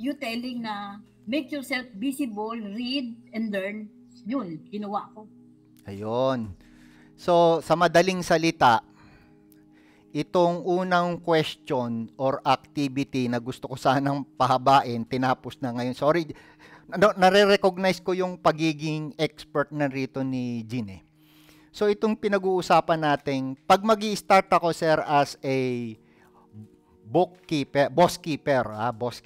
you telling na make yourself visible, read, and learn, yun, ginawa ko. Ayun. So, sa madaling salita, itong unang question or activity na gusto ko sanang pahabain, tinapos na ngayon. Sorry, no, nare-recognize ko yung pagiging expert na rito ni Jean So itong pinag-uusapan natin, pag mag start ako sir as a bookkeeper, boss keeper, ah, boss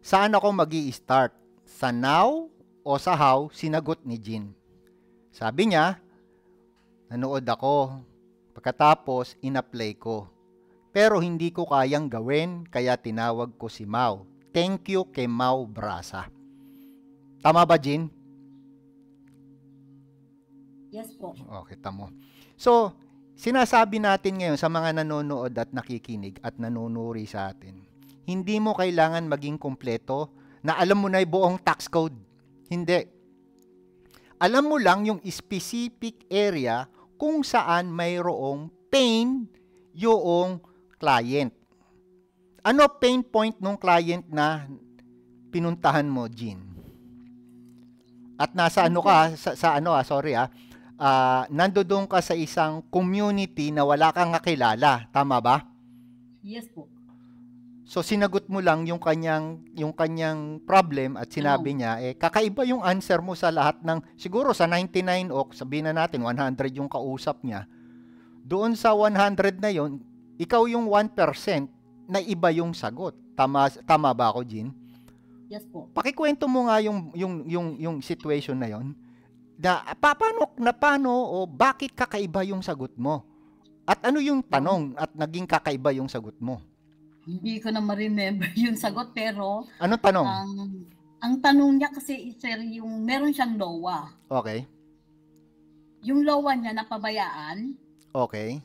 Saan ako mag start Sa now o sa how? Sinagot ni Jin. Sabi niya, nanood ako. Pagkatapos, inaplay ko. Pero hindi ko kayang gawin, kaya tinawag ko si Mao. Thank you kay Mao Brasa. Tama ba, Jin? Yes po. Okay, oh, tamo. So, sinasabi natin ngayon sa mga nanonood at nakikinig at nanunuri sa atin, hindi mo kailangan maging kumpleto na alam mo na yung buong tax code. Hindi. Alam mo lang yung specific area kung saan mayroong pain yung client. Ano pain point ng client na pinuntahan mo, Jean? At nasa ano ka, sa, sa ano ah, sorry ah, uh, nandoon ka sa isang community na wala kang kakilala, tama ba? Yes po. So sinagot mo lang yung kanyang yung kanyang problem at sinabi niya eh kakaiba yung answer mo sa lahat ng siguro sa 99 o sabihin na natin 100 yung kausap niya. Doon sa 100 na yon, ikaw yung 1% na iba yung sagot. Tama tama ba ako, Jean? Yes po. Pakikwento mo nga yung yung yung yung situation na yon. Na pa, paano na paano o bakit kakaiba yung sagot mo? At ano yung tanong at naging kakaiba yung sagot mo? Hindi ko na ma-remember yung sagot pero... Ano tanong? Ang, ang tanong niya kasi, sir, yung meron siyang lowa. Okay. Yung lowa niya napabayaan. Okay.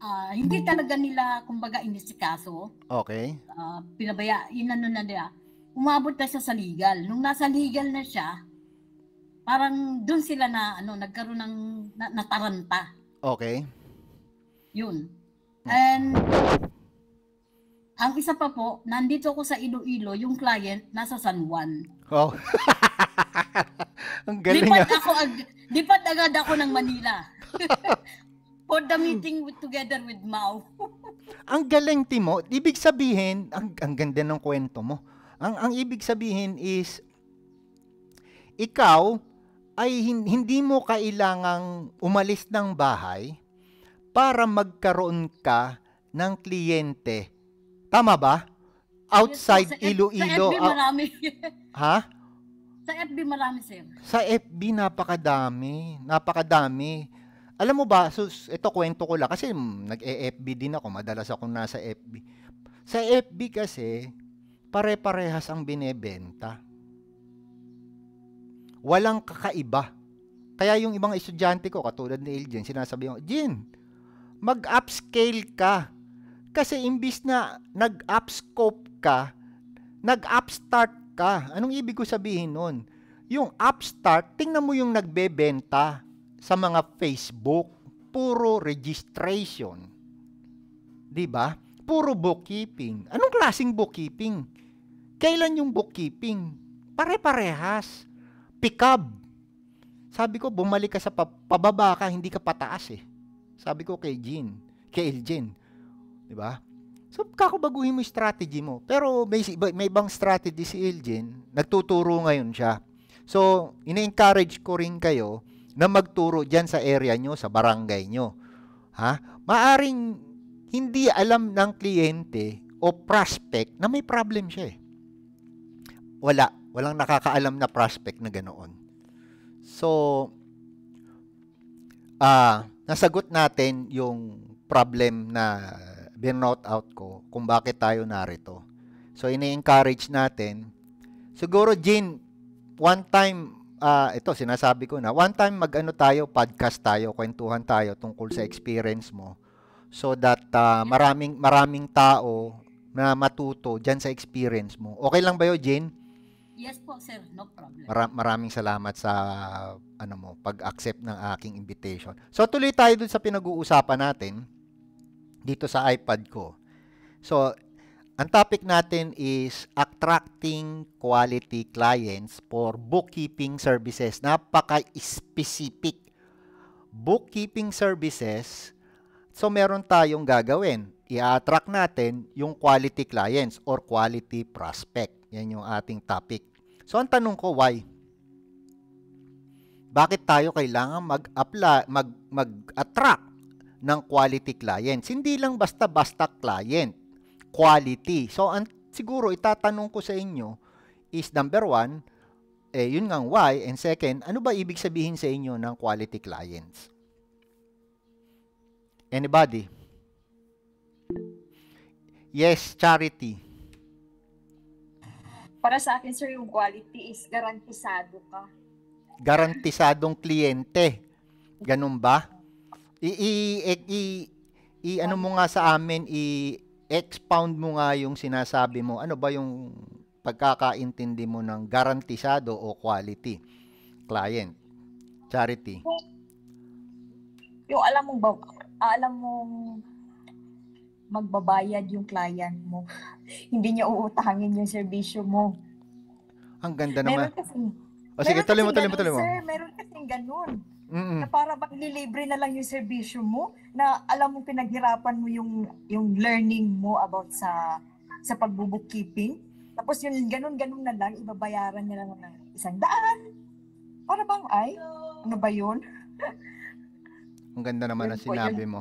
Uh, hindi talaga nila, kumbaga, inisikaso. Okay. Uh, pinabaya, inano na niya. Umabot na siya sa legal. Nung nasa legal na siya, parang doon sila na, ano, nagkaroon ng na, nataranta. Okay. Yun. Hmm. And ang isa pa po, nandito ko sa Iloilo, yung client nasa San Juan. Oh. Ang galing. Lipad ah. ako, ag- lipad agad ako ng Manila. For the meeting with, together with Mao. ang galing, Timo. Ibig sabihin, ang, ang ganda ng kwento mo. Ang, ang ibig sabihin is, ikaw ay hindi mo kailangang umalis ng bahay para magkaroon ka ng kliyente Tama ba? Outside yes, Iloilo. Sa, sa FB marami. ha? Sa FB marami, sir. Sa FB napakadami. Napakadami. Alam mo ba, so, ito kwento ko lang. Kasi nag-FB din ako. Madalas ako nasa FB. Sa FB kasi, pare-parehas ang binebenta. Walang kakaiba. Kaya yung ibang estudyante ko, katulad ni Eljen, sinasabi ko, Jin, mag-upscale ka. Kasi imbis na nag-upscope ka, nag-upstart ka. Anong ibig ko sabihin nun? Yung upstart, tingnan mo yung nagbebenta sa mga Facebook. Puro registration. ba? Diba? Puro bookkeeping. Anong klaseng bookkeeping? Kailan yung bookkeeping? Pare-parehas. Pick up. Sabi ko, bumalik ka sa pababa ka, hindi ka pataas eh. Sabi ko kay Jean, kay Elgin, Di ba? So, kakabaguhin mo yung strategy mo. Pero may, may ibang strategy si Iljen, nagtuturo ngayon siya. So, ina-encourage ko rin kayo na magturo dyan sa area nyo, sa barangay nyo. Ha? Maaring hindi alam ng kliyente o prospect na may problem siya eh. Wala. Walang nakakaalam na prospect na ganoon. So, ah, uh, nasagot natin yung problem na binout out ko kung bakit tayo narito. So, ini-encourage natin. Siguro, Jean, one time, uh, ito, sinasabi ko na, one time mag-ano tayo, podcast tayo, kwentuhan tayo tungkol sa experience mo so that uh, maraming maraming tao na matuto diyan sa experience mo. Okay lang ba 'yo, Jane? Yes po, sir. No problem. Mara- maraming salamat sa ano mo, pag-accept ng aking invitation. So tuloy tayo dun sa pinag-uusapan natin dito sa iPad ko. So, ang topic natin is attracting quality clients for bookkeeping services. Napaka-specific. Bookkeeping services, so meron tayong gagawin. I-attract natin yung quality clients or quality prospect. Yan yung ating topic. So ang tanong ko, why? Bakit tayo kailangan mag-apply, mag, mag-attract ng quality clients. Hindi lang basta-basta client, quality. So, ang, siguro itatanong ko sa inyo is number one, eh, yun ngang why, and second, ano ba ibig sabihin sa inyo ng quality clients? Anybody? Yes, charity. Para sa akin, sir, yung quality is garantisado ka. Garantisadong kliyente. Ganun ba? I, i, i, i, i ano mo nga sa amin, i expound mo nga yung sinasabi mo. Ano ba yung pagkakaintindi mo ng garantisado o quality client charity? Yung alam mong alam mong magbabayad yung client mo. Hindi niya uutangin yung serbisyo mo. Ang ganda naman. Meron kasi, o sige, tuloy mo, tuloy mo, tuloy mo. Sir, meron kasing ganun Mm-mm. na para bang nilibre na lang yung serbisyo mo na alam mong pinaghirapan mo yung yung learning mo about sa sa pagbubukkeeping. Tapos yung ganun-ganun na lang, ibabayaran nila lang ng isang daan. Para bang ay, ano ba yun? ang ganda naman yun ang sinabi po, mo.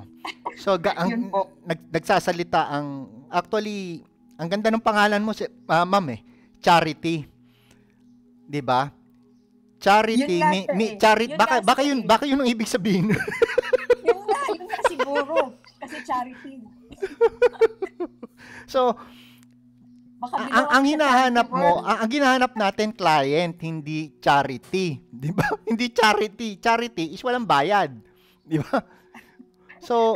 So, ga- ang, nag- nagsasalita ang, actually, ang ganda ng pangalan mo, si, uh, ma'am eh, Charity. 'di ba? Charity, yun mi, mi, eh. charity, yun baka, baka yun, eh. baka yun ang ibig sabihin. yun na, yun na siguro. Kasi charity. so, baka ang, ang, ang hinahanap mo, ang, ang hinahanap natin client, hindi charity. Di ba? hindi charity. Charity is walang bayad. Di ba? So,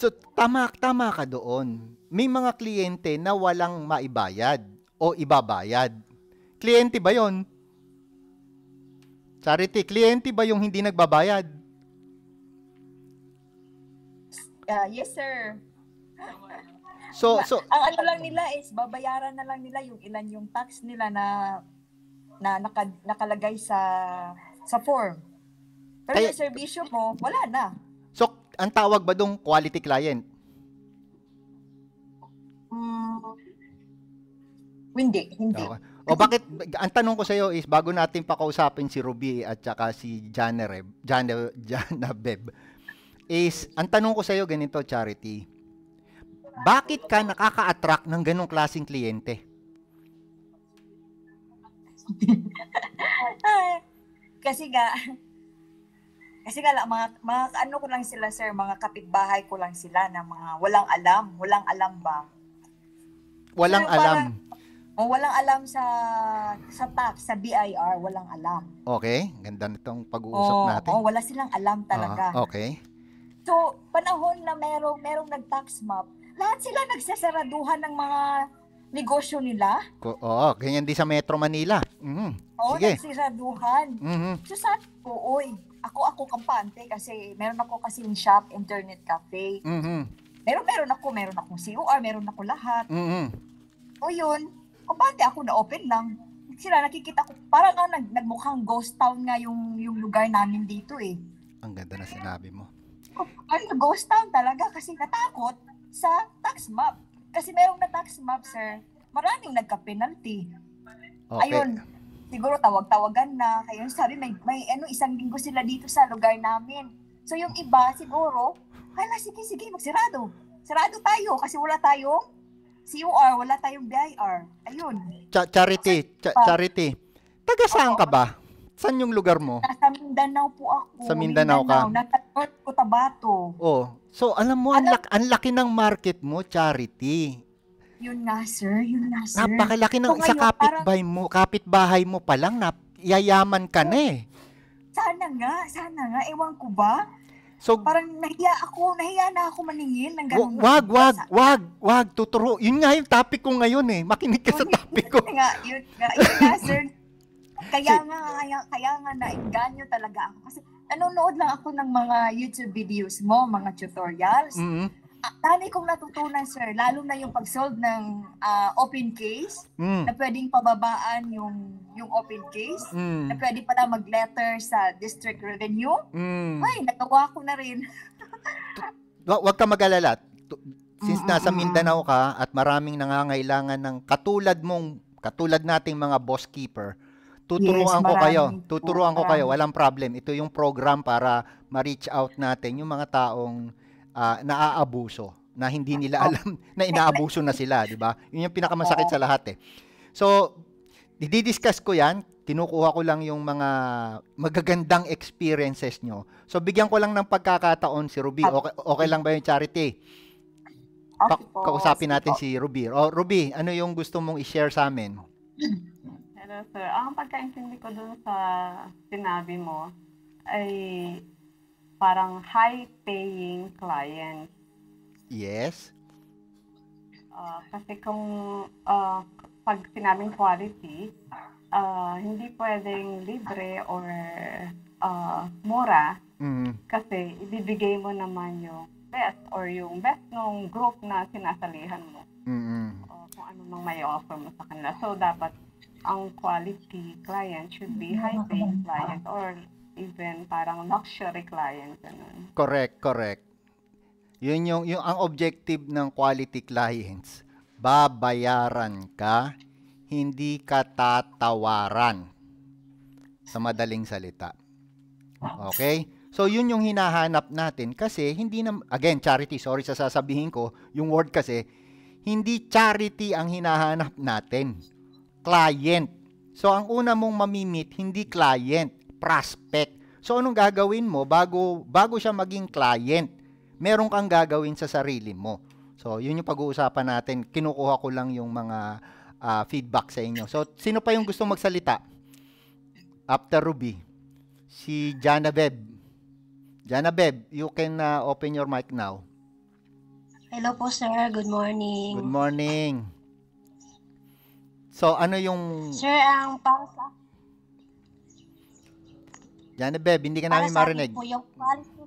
so tama, tama ka doon. May mga kliyente na walang maibayad o ibabayad Kliyente ba yon? Charity, kliyente ba yung hindi nagbabayad? Uh, yes, sir. So, so, ang ano lang nila is babayaran na lang nila yung ilan yung tax nila na na naka, nakalagay sa sa form. Pero kaya, yung serbisyo mo, wala na. So, ang tawag ba dong quality client? Mm, hindi, hindi. Okay o bakit, ang tanong ko sa iyo is, bago natin pakausapin si Ruby at saka si Janareb, Jana, Janabeb, is, ang tanong ko sa iyo ganito, Charity, bakit ka nakaka-attract ng ganong klaseng kliyente? kasi ga, kasi nga mga, mga ano ko lang sila sir, mga kapitbahay ko lang sila na mga walang alam, walang alam ba? Walang sir, alam. Parang, o walang alam sa sa tax, sa BIR, walang alam. Okay, ganda nitong pag-uusap o, natin. Oh, wala silang alam talaga. Uh, okay. So, panahon na merong, merong nag-tax map, lahat sila nagsasaraduhan ng mga negosyo nila. Ko, oo, ganyan din sa Metro Manila. Mm, mm-hmm. oo, sige. nagsasaraduhan. Mm-hmm. So, sa oo, ako, ako kampante kasi meron ako kasi kasing shop, internet cafe. Mm-hmm. Meron, meron ako, meron akong COR, meron ako lahat. Mm-hmm. O yun, Kabate ako na open lang. Sila nakikita ko, parang ah, nag, nagmukhang ghost town nga yung, yung lugar namin dito eh. Ang ganda na sinabi mo. Oh, ano, ghost town talaga kasi natakot sa tax map. Kasi merong na tax map, sir. Maraming nagka-penalty. Okay. Ayun, siguro tawag-tawagan na. Kaya sabi, may, may ano, isang linggo sila dito sa lugar namin. So yung iba, siguro, hala, sige, sige, magsirado. Sarado tayo kasi wala tayong COR, wala tayong BIR. Ayun. Cha- charity, Cha- ah. charity. Taga saan ka ba? Saan yung lugar mo? Sa Mindanao po ako. Sa Mindanao, Mindanao ka? Nasa ko Tabato. Oh. So, alam mo, ang, ang laki ng market mo, charity. Yun na, sir. Yun na, sir. Napakalaki ng so, sa kapitbahay mo, kapitbahay mo pa lang, nap- yayaman ka na eh. Sana nga, sana nga. Ewan ko ba? So, parang nahiya ako, nahiya na ako maningin ng ganun. Wag, wag, wag, wag, wag, tuturo. Yun nga yung topic ko ngayon eh. Makinig ka sa topic ko. yun nga, yun nga, yun nga, sir. Kaya nga, kaya, kaya nga, nainganyo talaga ako. Kasi nanonood lang ako ng mga YouTube videos mo, mga tutorials. Mm-hmm dami kong natutunan, sir. Lalo na yung pag-solve ng uh, open case, mm. na pwedeng pababaan yung yung open case, mm. na pwede pala mag-letter sa district revenue. Mm. Ay, nagawa ko na rin. Huwag wag ka mag-alala. Since nasa Mindanao ka at maraming nangangailangan ng katulad mong, katulad nating mga boss keeper, tuturuan yes, ko kayo. Tuturuan ko kayo. Walang problem. Ito yung program para ma-reach out natin yung mga taong uh, ah, naaabuso na hindi nila alam na inaabuso na sila, di ba? Yun yung pinakamasakit sa lahat eh. So, didiscuss ko yan. Tinukuha ko lang yung mga magagandang experiences nyo. So, bigyan ko lang ng pagkakataon si Ruby. Ah. Okay, okay lang ba yung charity? Ah, pa- kausapin natin si Ruby. O, oh, Ruby, ano yung gusto mong i-share sa amin? Hello, sir. Ang pagkaintindi ko dun sa sinabi mo ay parang high-paying client. Yes. Uh, kasi kung uh, pag sinabing quality, uh, hindi pwedeng libre or uh, mura mm. kasi ibibigay mo naman yung best or yung best ng group na sinasalihan mo. Mm-hmm. Uh, kung ano mang may offer mo sa kanila. So, dapat ang quality client should be high-paying client or event, parang luxury client. Ganun. Correct, correct. Yun yung, yung ang objective ng quality clients. Babayaran ka, hindi ka tatawaran. Sa madaling salita. Okay? So yun yung hinahanap natin kasi hindi na again charity sorry sa sasabihin ko yung word kasi hindi charity ang hinahanap natin. Client. So ang una mong mamimit hindi client prospect. So anong gagawin mo bago bago siya maging client? Meron kang gagawin sa sarili mo. So yun yung pag-uusapan natin. Kinukuha ko lang yung mga uh, feedback sa inyo. So sino pa yung gusto magsalita? After Ruby, si Janabeb. Janabeb, you can uh, open your mic now. Hello po sir, good morning. Good morning. So ano yung Sir, ang para sa Diyan na, Beb, hindi ka Para namin sa akin marinig. po, yung quality,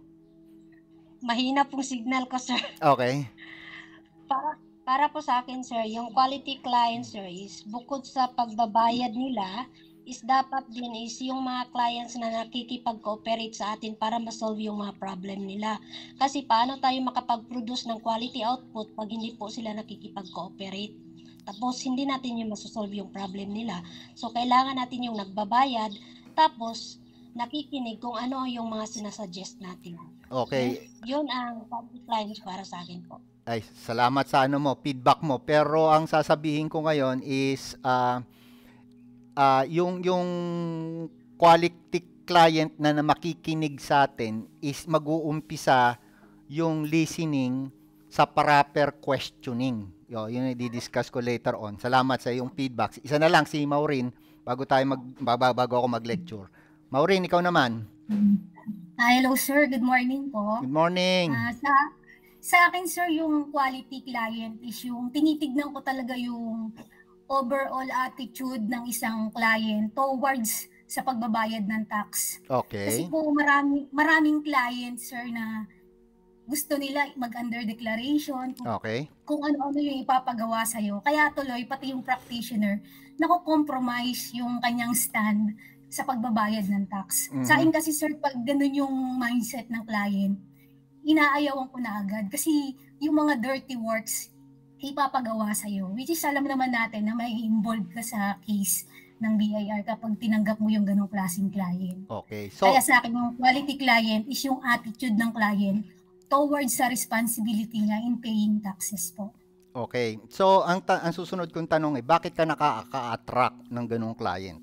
mahina pong signal ko, sir. Okay. Para, para po sa akin, sir, yung quality client, sir, is bukod sa pagbabayad nila, is dapat din is yung mga clients na nakikipag-cooperate sa atin para ma-solve yung mga problem nila. Kasi paano tayo makapag-produce ng quality output pag hindi po sila nakikipag-cooperate? Tapos hindi natin yung masosolve yung problem nila. So kailangan natin yung nagbabayad tapos nakikinig kung ano yung mga sinasuggest natin. Okay. Yun ang public lines para sa akin po. Ay, salamat sa ano mo, feedback mo. Pero ang sasabihin ko ngayon is uh, uh, yung yung quality client na, na makikinig sa atin is mag-uumpisa yung listening sa proper questioning. Yo, yun i-discuss ko later on. Salamat sa yung feedback. Isa na lang si Maureen bago tayo mag bago ako mag-lecture. Maureen, ikaw naman. Ah, hello sir, good morning po. Good morning. Uh, sa, sa akin sir, yung quality client is yung tinitignan ko talaga yung overall attitude ng isang client towards sa pagbabayad ng tax. Okay. Kasi po marami, maraming client sir na gusto nila mag-under declaration. Kung, okay. Kung ano-ano yung ipapagawa sa'yo. Kaya tuloy, pati yung practitioner, nako-compromise yung kanyang stand sa pagbabayad ng tax. Mm-hmm. Sa akin kasi sir, pag ganun yung mindset ng client, inaayawan ko na agad kasi yung mga dirty works ipapagawa sa iyo which is alam naman natin na may involved ka sa case ng BIR kapag tinanggap mo yung ganong klaseng client. Okay. So, Kaya sa akin, yung quality client is yung attitude ng client towards sa responsibility niya in paying taxes po. Okay. So, ang, ta- ang susunod kong tanong ay, eh, bakit ka nakaka-attract ng ganong client?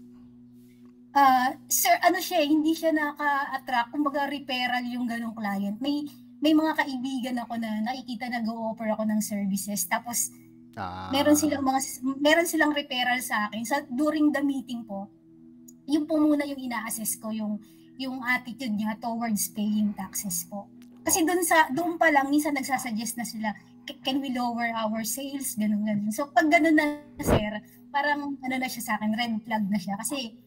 uh, sir, ano siya, eh, hindi siya naka-attract, kumbaga referral yung ganong client. May may mga kaibigan ako na nakikita na go-offer ako ng services. Tapos, ah. meron silang mga meron silang referral sa akin. So during the meeting po, yung po muna yung ina-assess ko yung yung attitude niya towards paying taxes po. Kasi doon sa doon pa lang minsan nagsasuggest na sila, can we lower our sales ganun ganun. So pag ganun na sir, parang ano na siya sa akin, red flag na siya kasi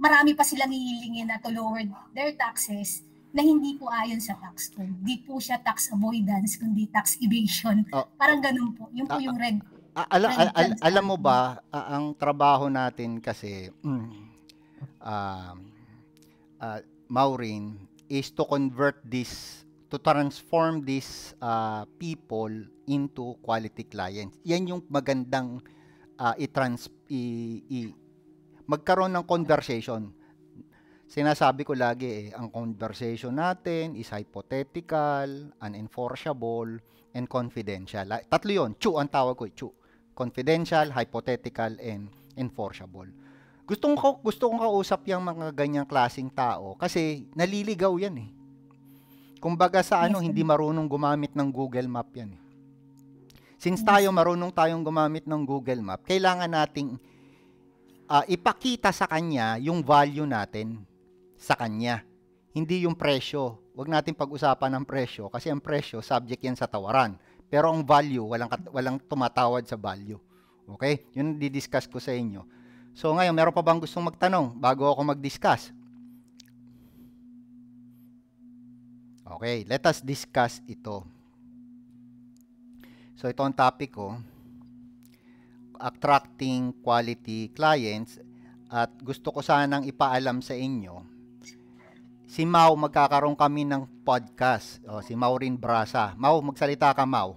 marami pa silang hihilingin na to lower their taxes na hindi po ayon sa tax code. Hindi po siya tax avoidance, kundi tax evasion. Oh, Parang ganun po. Ah, yung po ah, yung red. Al- al- al- alam mo ba, ang trabaho natin kasi, mm, uh, uh, Maureen, is to convert this, to transform these uh, people into quality clients. Yan yung magandang uh, i-trans- i- i- magkaroon ng conversation. Sinasabi ko lagi eh, ang conversation natin is hypothetical, unenforceable, and confidential. Tatlo yon, chu ang tawag ko, eh, chu. Confidential, hypothetical, and enforceable. Gusto ko gusto kong kausap yung mga ganyang klasing tao kasi naliligaw yan eh. Kumbaga sa ano, hindi marunong gumamit ng Google Map yan. Eh. Since tayo marunong tayong gumamit ng Google Map, kailangan nating uh, ipakita sa kanya yung value natin sa kanya. Hindi yung presyo. Huwag natin pag-usapan ang presyo kasi ang presyo, subject yan sa tawaran. Pero ang value, walang, walang tumatawad sa value. Okay? Yun di-discuss ko sa inyo. So ngayon, meron pa bang gustong magtanong bago ako mag-discuss? Okay, let us discuss ito. So ito ang topic ko. Oh attracting quality clients at gusto ko sanang ipaalam sa inyo, si Mau magkakaroon kami ng podcast. O, si Maureen Brasa. Mau, magsalita ka, Mau.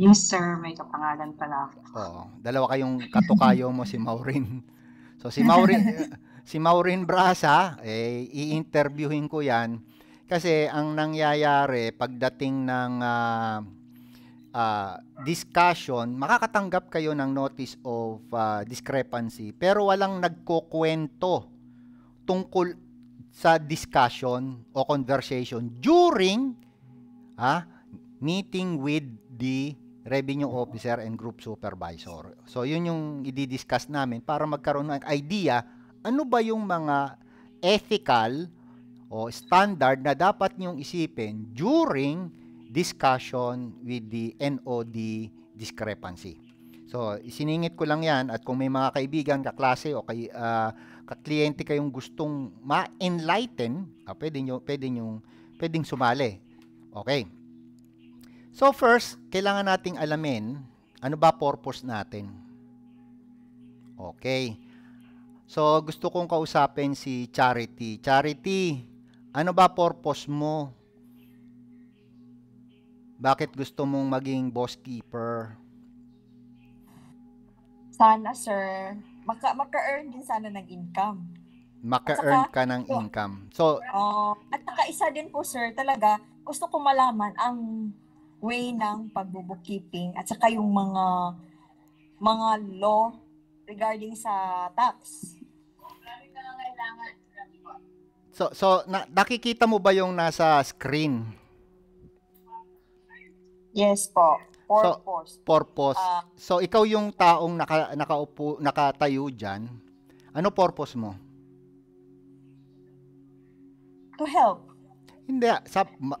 Yes, sir. May kapangalan pala. Oo. Dalawa kayong katukayo mo si Maureen. So, si Maureen, si Maureen Brasa, eh, i-interviewin ko yan. Kasi ang nangyayari pagdating ng uh, uh, discussion, makakatanggap kayo ng notice of uh, discrepancy pero walang nagkukwento tungkol sa discussion o conversation during ah, meeting with the revenue officer and group supervisor. So, yun yung i-discuss namin para magkaroon ng idea ano ba yung mga ethical o standard na dapat niyong isipin during discussion with the NOD discrepancy. So, isiningit ko lang yan at kung may mga kaibigan, kaklase o kay, uh, ah, kakliente kayong gustong ma-enlighten, ah, pwede nyo, pwede nyo, pwedeng sumali. Okay. So first, kailangan nating alamin ano ba purpose natin. Okay. So gusto kong kausapin si Charity. Charity, ano ba purpose mo bakit gusto mong maging boss keeper? Sana, sir. Maka, maka-earn din sana ng income. Maka-earn ka ng oh. income. So, uh, at saka isa din po, sir, talaga, gusto ko malaman ang way ng pagbubukkeeping at saka yung mga mga law regarding sa tax. So, so na, nakikita mo ba yung nasa screen? Yes po. Purpose. So, purpose. Uh, ah. so ikaw yung taong naka, nakaupo, nakatayo diyan. Ano purpose mo? To help. Hindi, ah, sa, ma, uh,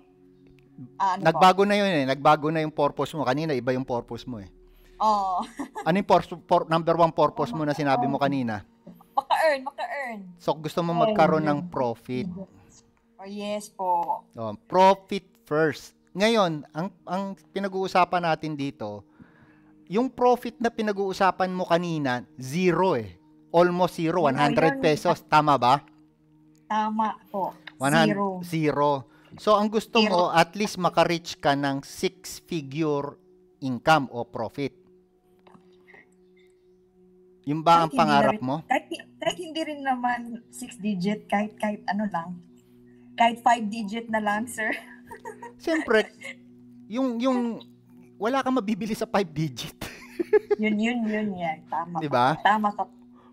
ano nagbago po? na yun eh. Nagbago na yung purpose mo. Kanina, iba yung purpose mo eh. Oo. Oh. ano yung por, por, number one purpose mo na sinabi mo kanina? Maka-earn, maka-earn. So, gusto mo magkaroon ng profit. Oh, yes po. Oh, profit first. Ngayon, ang, ang pinag-uusapan natin dito, yung profit na pinag-uusapan mo kanina, zero eh. Almost zero, 100 pesos. Tama ba? Tama po. 100, zero. So, ang gusto zero. mo, at least makareach ka ng six-figure income o profit. Yung ba ang pangarap rin, mo? Kahit, kahit hindi rin naman six digit, kahit kahit ano lang. Kahit five digit na lang, sir. Siyempre, yung, yung, wala kang mabibili sa 5 digit. yun, yun, yun, yan. Tama. Diba? Tama ka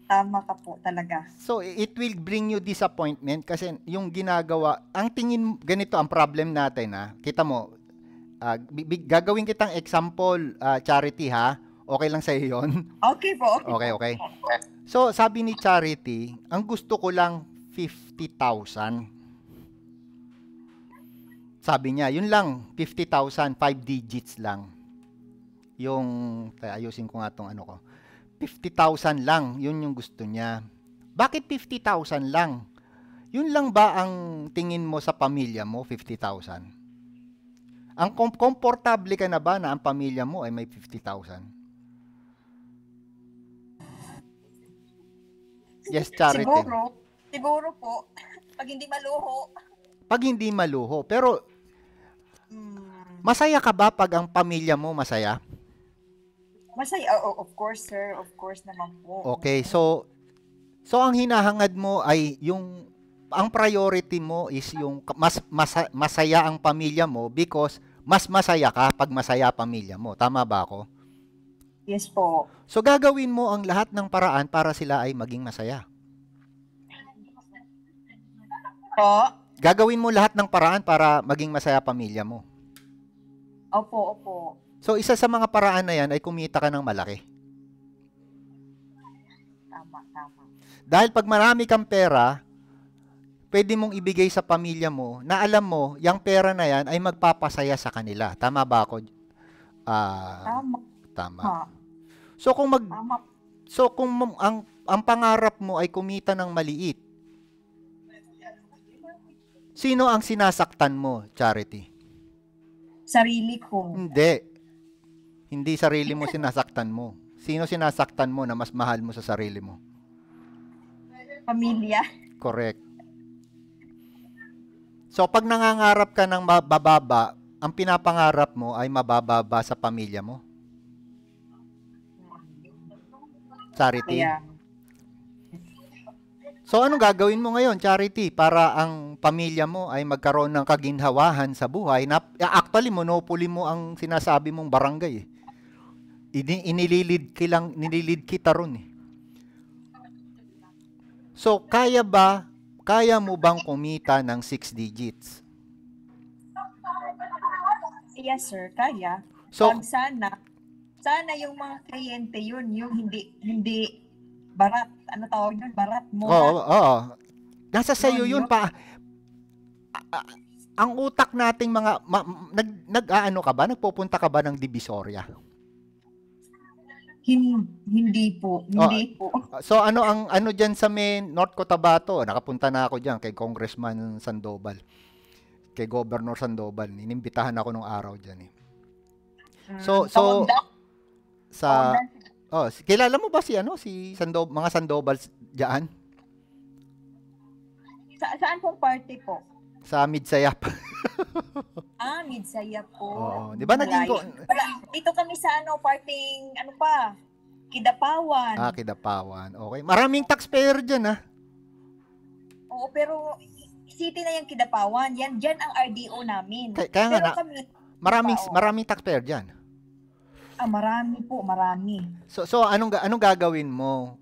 tama ka po talaga. So, it will bring you disappointment kasi yung ginagawa, ang tingin, ganito ang problem natin ha, kita mo, uh, gagawin kitang example, uh, charity ha, okay lang sa iyo yun? Okay po. Okay, okay. okay. So, sabi ni Charity, ang gusto ko lang 50,000. Sabi niya, yun lang, 50,000, 5 digits lang. Yung, ayusin ko nga tong ano ko. 50,000 lang, yun yung gusto niya. Bakit 50,000 lang? Yun lang ba ang tingin mo sa pamilya mo, 50,000? Ang komportable ka na ba na ang pamilya mo ay may 50,000? Yes, charity. Siguro, siguro po, pag hindi maluho. Pag hindi maluho. Pero Masaya ka ba pag ang pamilya mo masaya? Masaya, oh, of course, sir. Of course naman po. Okay, so so ang hinahangad mo ay yung ang priority mo is yung mas, mas masaya ang pamilya mo because mas masaya ka pag masaya pamilya mo. Tama ba ako? Yes po. So gagawin mo ang lahat ng paraan para sila ay maging masaya. Po? gagawin mo lahat ng paraan para maging masaya pamilya mo. Opo, opo. So, isa sa mga paraan na yan ay kumita ka ng malaki. Tama, tama. Dahil pag marami kang pera, pwede mong ibigay sa pamilya mo na alam mo, yung pera na yan ay magpapasaya sa kanila. Tama ba ako? Uh, tama. Tama. Ha. So kung mag tama. So kung ang ang pangarap mo ay kumita ng maliit, Sino ang sinasaktan mo, Charity? Sarili ko. Hindi. Hindi sarili mo sinasaktan mo. Sino sinasaktan mo na mas mahal mo sa sarili mo? Pamilya. Correct. So pag nangangarap ka ng mabababa, ang pinapangarap mo ay mabababa sa pamilya mo. Charity. Yeah. So anong gagawin mo ngayon, Charity, para ang pamilya mo ay magkaroon ng kaginhawahan sa buhay? Na, ah, actually, monopoly mo ang sinasabi mong barangay. Eh. Ini, inililid, kilang, nililid kita ron eh. So, kaya ba, kaya mo bang kumita ng 6 digits? Yes, sir, kaya. So, Pag sana, sana yung mga kliyente yun, yung hindi, hindi barat. Ano tawag yun? Barat, mura. Oo, oh, oo. Oh. Nasa sayo yun, yun pa. ang utak nating mga ma, nag nag aano ka ba? Nagpupunta ka ba ng Divisoria? Hin, hindi po, hindi oh, po. Ah, so ano ang ano diyan sa main North Cotabato? Nakapunta na ako diyan kay Congressman Sandoval. Kay Governor Sandoval, inimbitahan ako nung araw diyan eh. So mm, so sa Oh, kilala mo ba si ano si Sando mga Sandoval diyan? Sa saan pong party po? Sa Midsayap. ah, Midsayap po. Oo, di ba naging ko? Ito kami sa ano parting ano pa? Kidapawan. Ah, Kidapawan. Okay. Maraming taxpayer diyan ah. Oo, pero city na yung Kidapawan. Yan diyan ang RDO namin. Kaya, kaya nga, pero kami, maraming Kidapao. maraming taxpayer diyan. Ah, marami po, marami. So, so anong, anong gagawin mo?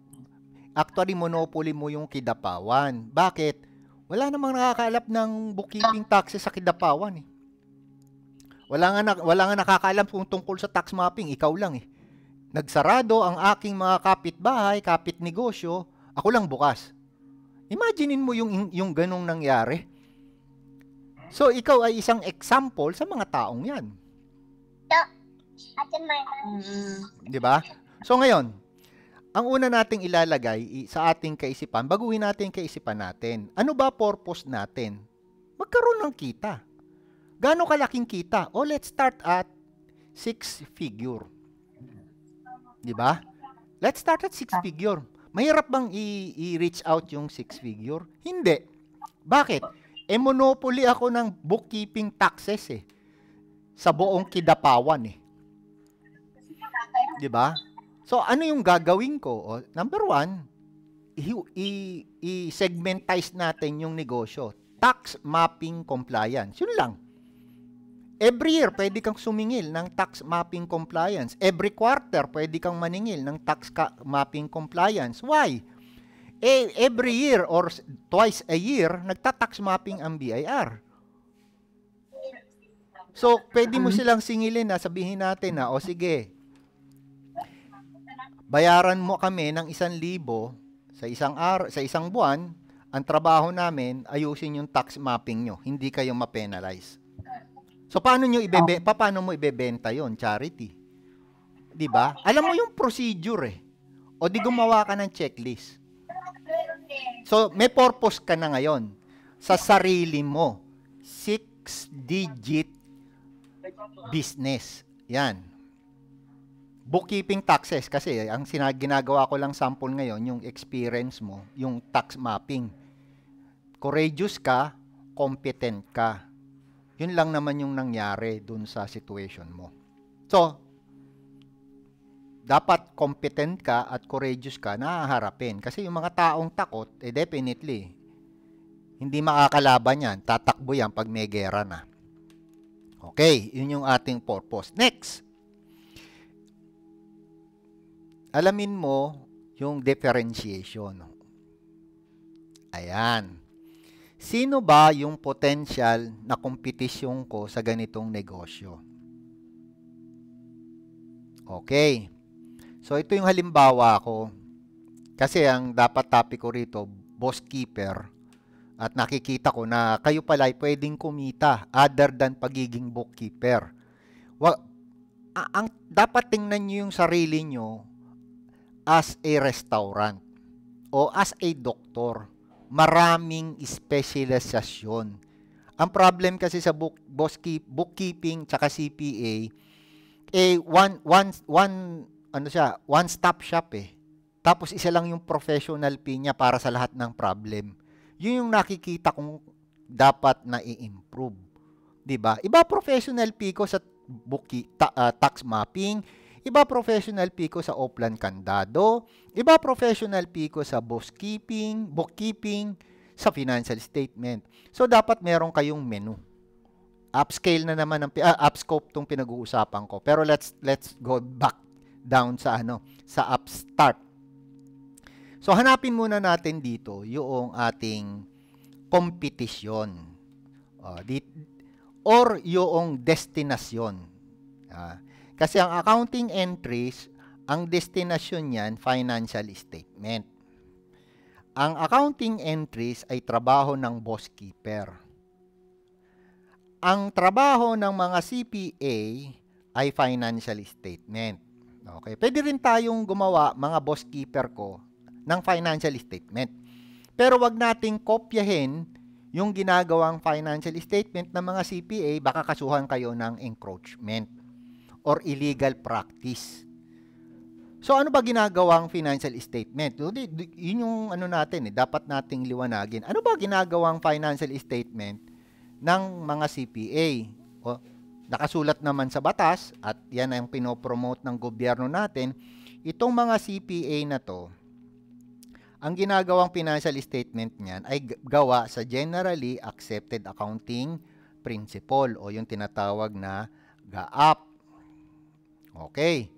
Actually, monopoly mo yung kidapawan. Bakit? Wala namang nakakaalap ng bookkeeping taxes sa kidapawan eh. Wala nga, na, wala nga nakakaalam kung tungkol sa tax mapping, ikaw lang eh. Nagsarado ang aking mga kapitbahay, kapitnegosyo, ako lang bukas. Imaginein mo yung, yung ganong nangyari. So, ikaw ay isang example sa mga taong yan. Yeah. Ate Marna. Mm. Mm-hmm. Di ba? So ngayon, ang una nating ilalagay sa ating kaisipan, baguhin natin kaisipan natin. Ano ba purpose natin? Magkaroon ng kita. Gaano kalaking kita? O let's start at six figure. 'Di ba? Let's start at six figure. Mahirap bang i- i-reach out yung six figure? Hindi. Bakit? E monopoly ako ng bookkeeping taxes eh. Sa buong kidapawan eh. 'Di ba? So ano yung gagawin ko? number one, i-segmentize natin yung negosyo. Tax mapping compliance. Yun lang. Every year, pwede kang sumingil ng tax mapping compliance. Every quarter, pwede kang maningil ng tax ka- mapping compliance. Why? Eh, every year or twice a year, nagta-tax mapping ang BIR. So, pwede mo mm-hmm. silang singilin na sabihin natin na, o sige, bayaran mo kami ng isang libo sa isang araw, sa isang buwan, ang trabaho namin, ayusin yung tax mapping nyo. Hindi kayo ma-penalize. So, paano nyo ibebe, pa, ah. paano mo ibebenta yon Charity. Di ba? Alam mo yung procedure eh. O di gumawa ka ng checklist. So, may purpose ka na ngayon sa sarili mo. Six-digit business. Yan bookkeeping taxes kasi ang sinag- ginagawa ko lang sample ngayon yung experience mo, yung tax mapping. Courageous ka, competent ka. Yun lang naman yung nangyari dun sa situation mo. So, dapat competent ka at courageous ka na haharapin. Kasi yung mga taong takot, eh definitely, hindi makakalaban yan. Tatakbo yan pag may gera na. Okay, yun yung ating purpose. Next, alamin mo yung differentiation. Ayan. Sino ba yung potential na kompetisyon ko sa ganitong negosyo? Okay. So, ito yung halimbawa ko. Kasi ang dapat topic ko rito, boss keeper. At nakikita ko na kayo pala ay pwedeng kumita other than pagiging bookkeeper. Wa- ang dapat tingnan niyo yung sarili niyo as a restaurant o as a doctor. maraming specialization. Ang problem kasi sa book, bookkeep, bookkeeping tsaka CPA, eh, one, one, one, ano siya, one-stop shop eh. Tapos isa lang yung professional fee niya para sa lahat ng problem. Yun yung nakikita kong dapat na i-improve. 'Di ba? Iba professional fee ko sa bookie, ta, uh, tax mapping, Iba professional Pico sa upland kandado, iba professional Pico sa bookkeeping, bookkeeping, sa financial statement. So dapat meron kayong menu. Upscale na naman ang uh, upscope tong pinag-uusapan ko. Pero let's let's go back down sa ano, sa upstart. So hanapin muna natin dito yung ating kompetisyon. Uh, or yung destinasyon. Uh, kasi ang accounting entries, ang destinasyon niyan, financial statement. Ang accounting entries ay trabaho ng bosskeeper. Ang trabaho ng mga CPA ay financial statement. Okay, pwede rin tayong gumawa mga bosskeeper ko ng financial statement. Pero wag nating kopyahin yung ginagawang financial statement ng mga CPA, baka kasuhan kayo ng encroachment or illegal practice. So ano ba ginagawang financial statement? Yun yung ano natin, eh, dapat nating liwanagin. Ano ba ginagawang financial statement ng mga CPA? O, nakasulat naman sa batas at yan ang pinopromote ng gobyerno natin. Itong mga CPA na to, ang ginagawang financial statement niyan ay gawa sa generally accepted accounting principle o yung tinatawag na GAAP. Okay.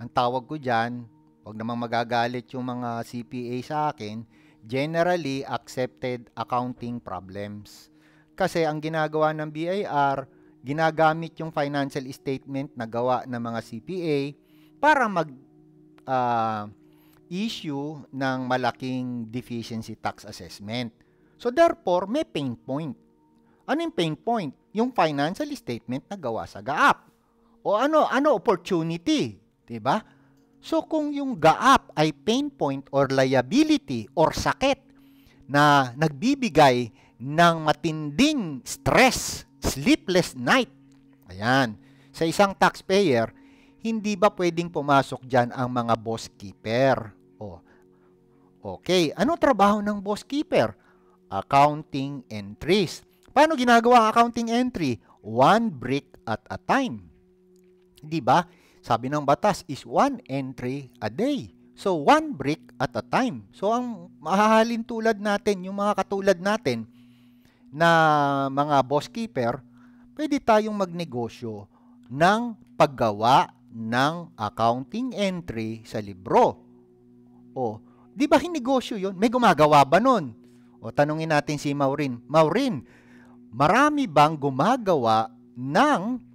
Ang tawag ko dyan, wag namang magagalit yung mga CPA sa akin, generally accepted accounting problems. Kasi ang ginagawa ng BIR, ginagamit yung financial statement na gawa ng mga CPA para mag uh, issue ng malaking deficiency tax assessment. So therefore, may pain point. Ano yung pain point? Yung financial statement na gawa sa GAAP. O ano, ano opportunity? 'Di ba? So kung yung gaap ay pain point or liability or sakit na nagbibigay ng matinding stress, sleepless night. Ayan. Sa isang taxpayer, hindi ba pwedeng pumasok dyan ang mga bosskeeper? O, okay, ano trabaho ng bosskeeper? Accounting entries. Paano ginagawa ang accounting entry? One brick at a time. 'Di ba? Sabi ng batas is one entry a day. So one brick at a time. So ang mahahalin tulad natin, yung mga katulad natin na mga boss keeper, pwede tayong magnegosyo ng paggawa ng accounting entry sa libro. O, di ba hinegosyo yon? May gumagawa ba nun? O tanungin natin si Maureen. Maureen, marami bang gumagawa ng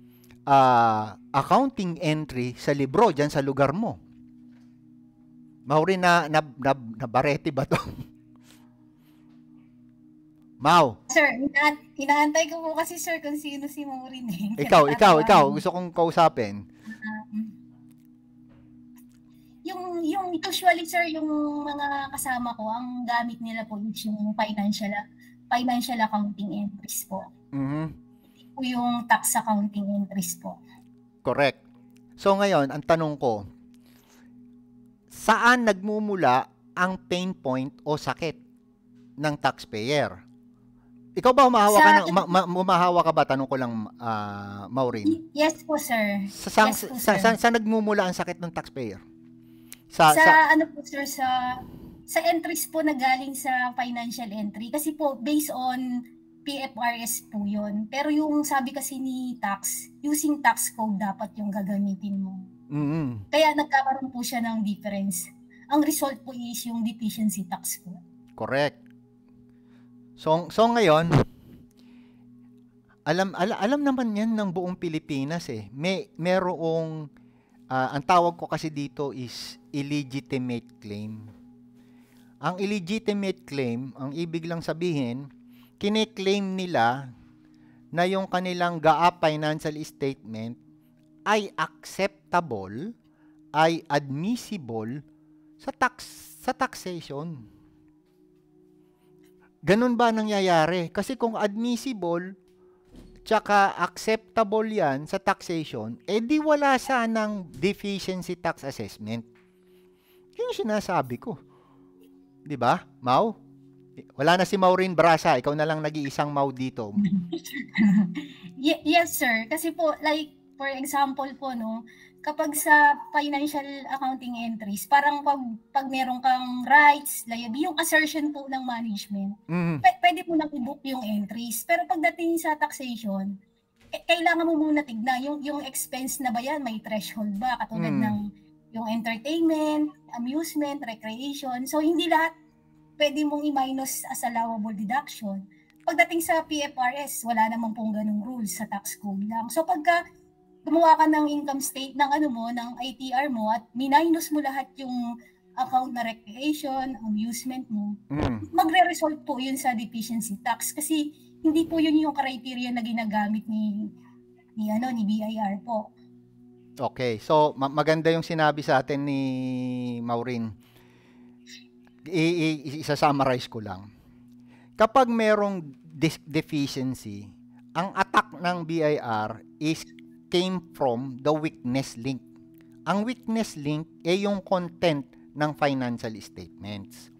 uh, accounting entry sa libro diyan sa lugar mo. Mauri na na, na, na barete ba to? Mau. Sir, ina- inaantay ko po kasi sir kung sino si Maureen. Eh. ikaw, ikaw, ikaw. Gusto kong kausapin. Uh, yung, yung usually sir, yung mga kasama ko, ang gamit nila po yung financial, financial accounting entries po. Mhm po yung tax accounting entries po. Correct. So ngayon, ang tanong ko, saan nagmumula ang pain point o sakit ng taxpayer? Ikaw ba humahawa sa, ka ng ma, ma, humahawa ka ba tanong ko lang uh, Maureen? Yes po sir. Sa saan yes, po, sa, sir. Sa, sa, nagmumula ang sakit ng taxpayer? Sa, sa, sa ano po sir sa sa entries po na galing sa financial entry kasi po based on PFRS po yun. Pero yung sabi kasi ni tax, using tax code dapat yung gagamitin mo. Mm-hmm. Kaya nagkakaroon po siya ng difference. Ang result po is yung deficiency tax code. Correct. So, so ngayon, alam, alam, alam naman yan ng buong Pilipinas eh. May, merong, uh, ang tawag ko kasi dito is illegitimate claim. Ang illegitimate claim, ang ibig lang sabihin, kiniklaim nila na yung kanilang GAA financial statement ay acceptable, ay admissible sa tax sa taxation. Ganun ba nangyayari? Kasi kung admissible tsaka acceptable yan sa taxation, eh di wala sanang deficiency tax assessment. yung sinasabi ko. Di ba, Mao, wala na si Maureen Brasa, ikaw na lang nag-iisang Mau dito. yes, sir. Kasi po, like, for example po, no, kapag sa financial accounting entries, parang pag, pag meron kang rights, liability, yung assertion po ng management, mm-hmm. p- pwede mo nang i-book yung entries. Pero pagdating sa taxation, eh, kailangan mo muna tignan yung, yung expense na ba yan, may threshold ba, katulad mm-hmm. ng yung entertainment, amusement, recreation. So, hindi lahat pwede mong i-minus as allowable deduction. Pagdating sa PFRS, wala naman pong ganung rules sa tax code lang. So pagka gumawa ka ng income state ng ano mo, ng ITR mo at minus mo lahat yung account na recreation, amusement mo, mm. magre-result po yun sa deficiency tax kasi hindi po yun yung criteria na ginagamit ni ni ano ni BIR po. Okay, so ma- maganda yung sinabi sa atin ni Maureen i-summarize ko lang. Kapag merong deficiency, ang attack ng BIR is came from the weakness link. Ang weakness link ay eh, yung content ng financial statements.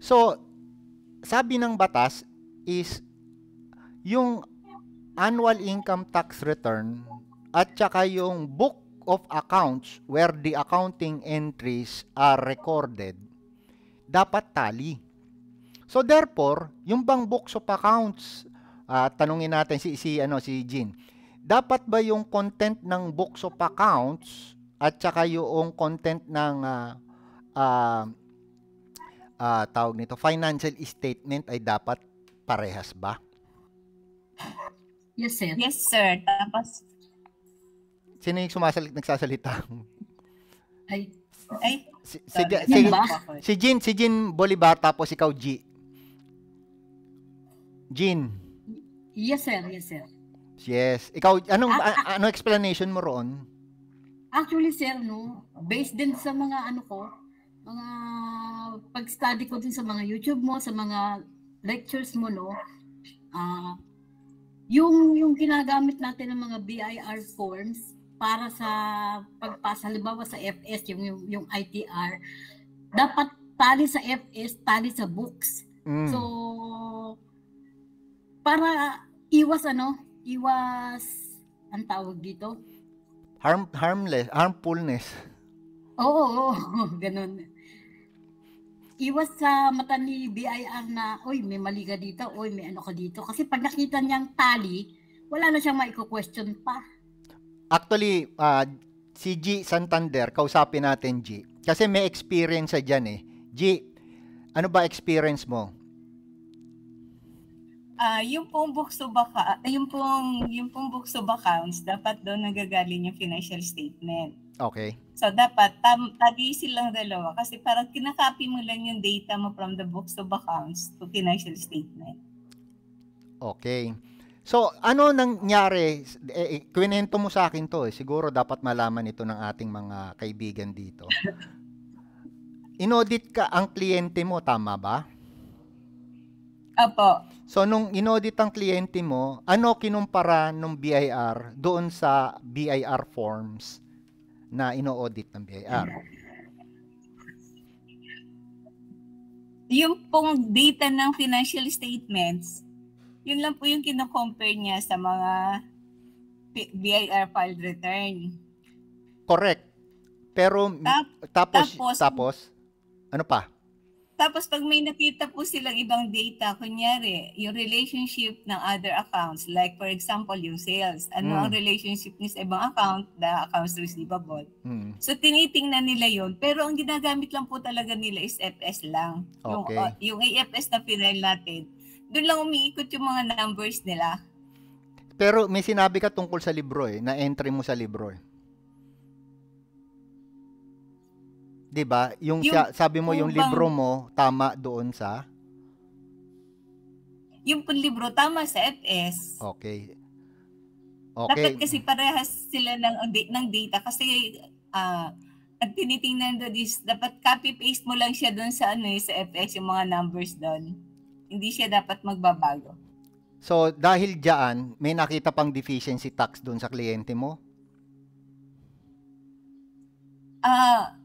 So, sabi ng batas is yung annual income tax return at saka yung book of accounts where the accounting entries are recorded dapat tally. So therefore, yung bang books of accounts, uh, ah, tanungin natin si si ano si Jean. Dapat ba yung content ng books of accounts at saka yung content ng uh, uh, uh, tawag nito, financial statement ay dapat parehas ba? Yes, sir. Yes, sir. Tapos Sino yung sumasalit, nagsasalita? Ay. Ay. Si, si, Sorry. si, Yan ba? si Jean, si Jean Bolivar, tapos ikaw G. Jean. Yes, sir. Yes, sir. Yes. Ikaw, anong, ah, ano explanation mo roon? Actually, sir, no, based din sa mga ano ko, mga pag-study ko din sa mga YouTube mo, sa mga lectures mo, no, ah, uh, yung, yung ginagamit natin ng mga BIR forms, para sa pagpasa, halimbawa sa FS, yung, yung, yung ITR, dapat tali sa FS, tali sa books. Mm. So, para iwas ano, iwas, ang tawag dito? Harm, harmless, harmfulness. Oo, oo, ganun. Iwas sa mata ni BIR na, oy, may mali ka dito, oy, may ano ka dito. Kasi pag nakita niyang tali, wala na siyang maiko-question pa. Actually, uh, si G Santander, kausapin natin G. Kasi may experience siya diyan eh. G, ano ba experience mo? Ah, uh, yung pong bookso baka, ah, yung pong yung pong bookso accounts, dapat doon nagagaling yung financial statement. Okay. So dapat tam tagi silang dalawa kasi parang kinakopy mo lang yung data mo from the bookso accounts to financial statement. Okay. So, ano nangyari? Eh, eh, kwento mo sa akin to. Eh. Siguro dapat malaman ito ng ating mga kaibigan dito. Inaudit ka ang kliyente mo, tama ba? Opo. So, nung inaudit ang kliyente mo, ano kinumpara ng BIR doon sa BIR forms na ino-audit ng BIR? Yung pong data ng financial statements, yun lang po yung kinocompare niya sa mga BIR filed return. Correct. Pero Tap, tapos, tapos tapos ano pa? Tapos pag may nakita po silang ibang data, kunyari, yung relationship ng other accounts, like for example, yung sales, ano mm. ang relationship niya sa ibang account, the accounts receivable. Mm. So tinitingnan nila yon pero ang ginagamit lang po talaga nila is FS lang. Okay. Yung, uh, yung AFS na final natin, doon lang umiikot yung mga numbers nila. Pero may sinabi ka tungkol sa libro eh, na entry mo sa libro eh. 'Di ba? Yung, yung sabi mo yung, libro mo tama doon sa Yung libro tama sa FS. Okay. Okay. Dapat kasi parehas sila ng ng data kasi uh, ang tinitingnan doon is dapat copy paste mo lang siya doon sa ano eh, sa FS yung mga numbers doon. Hindi siya dapat magbabago. So, dahil diyan, may nakita pang deficiency tax doon sa kliyente mo? Ah, uh,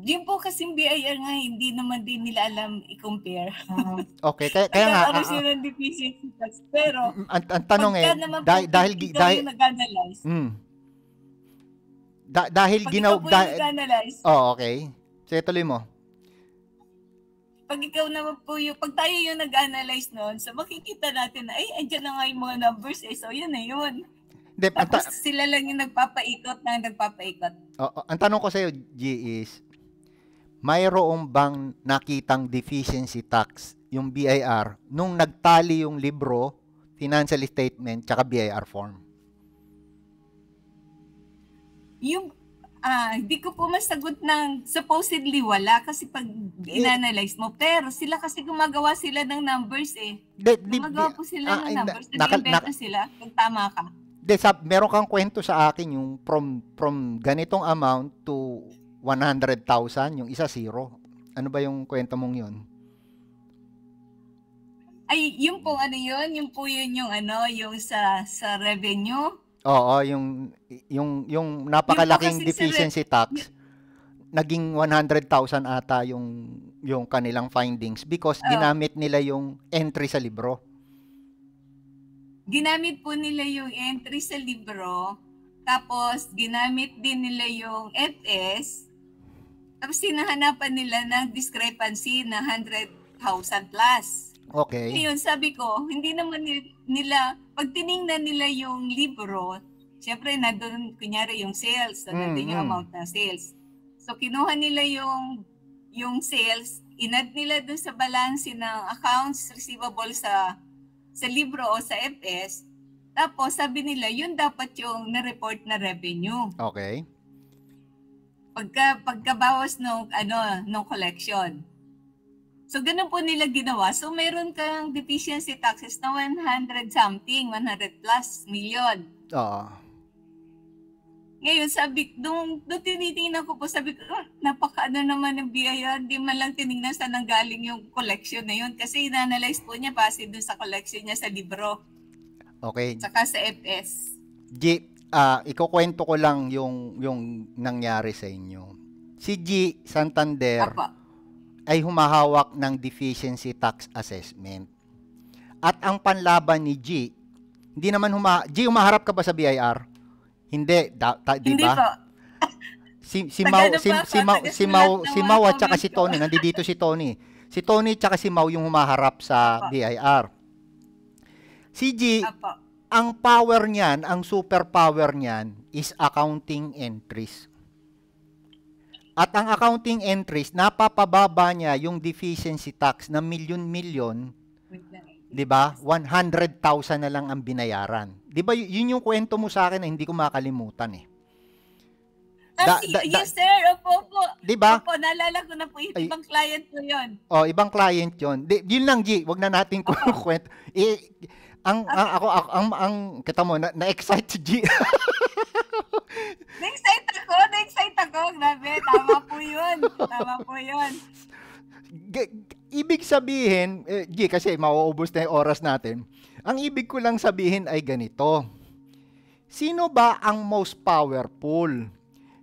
yun po kasi BIR nga, hindi naman din nila alam i-compare. Ah, okay, kaya, kaya nga. Kaya ah, sila ah. ng deficiency tax. Pero, mm, mm, ang, ang tanong eh, dahil, dahil, dahil, mm, da, dahil ginaw, nag-analyze. oh, okay. Sige, tuloy mo pag ikaw naman po yung, pag tayo yung nag-analyze noon, so makikita natin na, ay, andyan na nga yung mga numbers eh. So, yun na yun. De, Tapos ta- sila lang yung nagpapaikot na nagpapaikot. Oo, ang tanong ko sa iyo, G, is, mayroong bang nakitang deficiency tax, yung BIR, nung nagtali yung libro, financial statement, tsaka BIR form? Yung Ah, hindi ko po masagot ng supposedly wala kasi pag inanalyze mo. Pero sila kasi gumagawa sila ng numbers eh. De, de, gumagawa po sila ah, ng numbers. Na, naka, naka, sila kung tama ka. De, sab, meron kang kwento sa akin yung from, from ganitong amount to 100,000, yung isa zero. Ano ba yung kwento mong yun? Ay, yung po ano yun, yung po yun yung ano, yung sa sa revenue Oo, yung yung yung napakalaking yung deficiency sir, tax y- naging 100,000 ata yung yung kanilang findings because oh. ginamit nila yung entry sa libro. Ginamit po nila yung entry sa libro, tapos ginamit din nila yung FS. Tapos sinahanapan nila ng discrepancy na 100,000 plus. Okay. Ngayon, sabi ko, hindi naman nila, pag tiningnan nila yung libro, syempre na doon, kunyari yung sales, nandun mm, yung mm. amount ng sales. So, kinuha nila yung yung sales, inad nila doon sa balance ng accounts receivable sa sa libro o sa FS. Tapos sabi nila, yun dapat yung na-report na revenue. Okay. Pagka pagkabawas nung ano, nung collection. So, ganun po nila ginawa. So, meron kang deficiency taxes na 100 something, 100 plus million. Oo. Ngayon, sabi, doon nung tinitingnan ko po, sabi ko, oh, napakaano naman ng biyaya, hindi man lang tinignan saan nang galing yung collection na yun. Kasi inanalyze po niya base doon sa collection niya sa libro. Okay. Tsaka sa FS. G, uh, ikukwento ko lang yung, yung nangyari sa inyo. Si G Santander, Apa ay humahawak ng deficiency tax assessment. At ang panlaban ni G, hindi naman huma G, umaharap ka ba sa BIR? Hindi, da, ta, di ba? Hindi po. Si, si Mau, si, si, Mau, si Mau, si Mau at saka si Tony, nandito si Tony. Si Tony at saka si Mau yung humaharap sa Apo. BIR. Si G, Apo. ang power niyan, ang superpower niyan is accounting entries. At ang accounting entries, napapababa niya yung deficiency tax na milyon-milyon, di ba? 100,000 na lang ang binayaran. Di ba, yun yung kwento mo sa akin na hindi ko makalimutan eh. Ah, da, da, da, yes, sir. Opo, opo. Di ba? Opo, naalala ko na po. Ibang Ay, client po yun. Oh, ibang client yun. Di, yun lang, G. Huwag na natin ko kwento. Eh, ang, okay. ako, ako, ang, ang, kita mo, na, na-excite si G. na-excite ako, na-excite ako. Grabe, tama po yun. Tama po yun. G- ibig sabihin, eh, G, kasi mauubos na yung oras natin. Ang ibig ko lang sabihin ay ganito. Sino ba ang most powerful?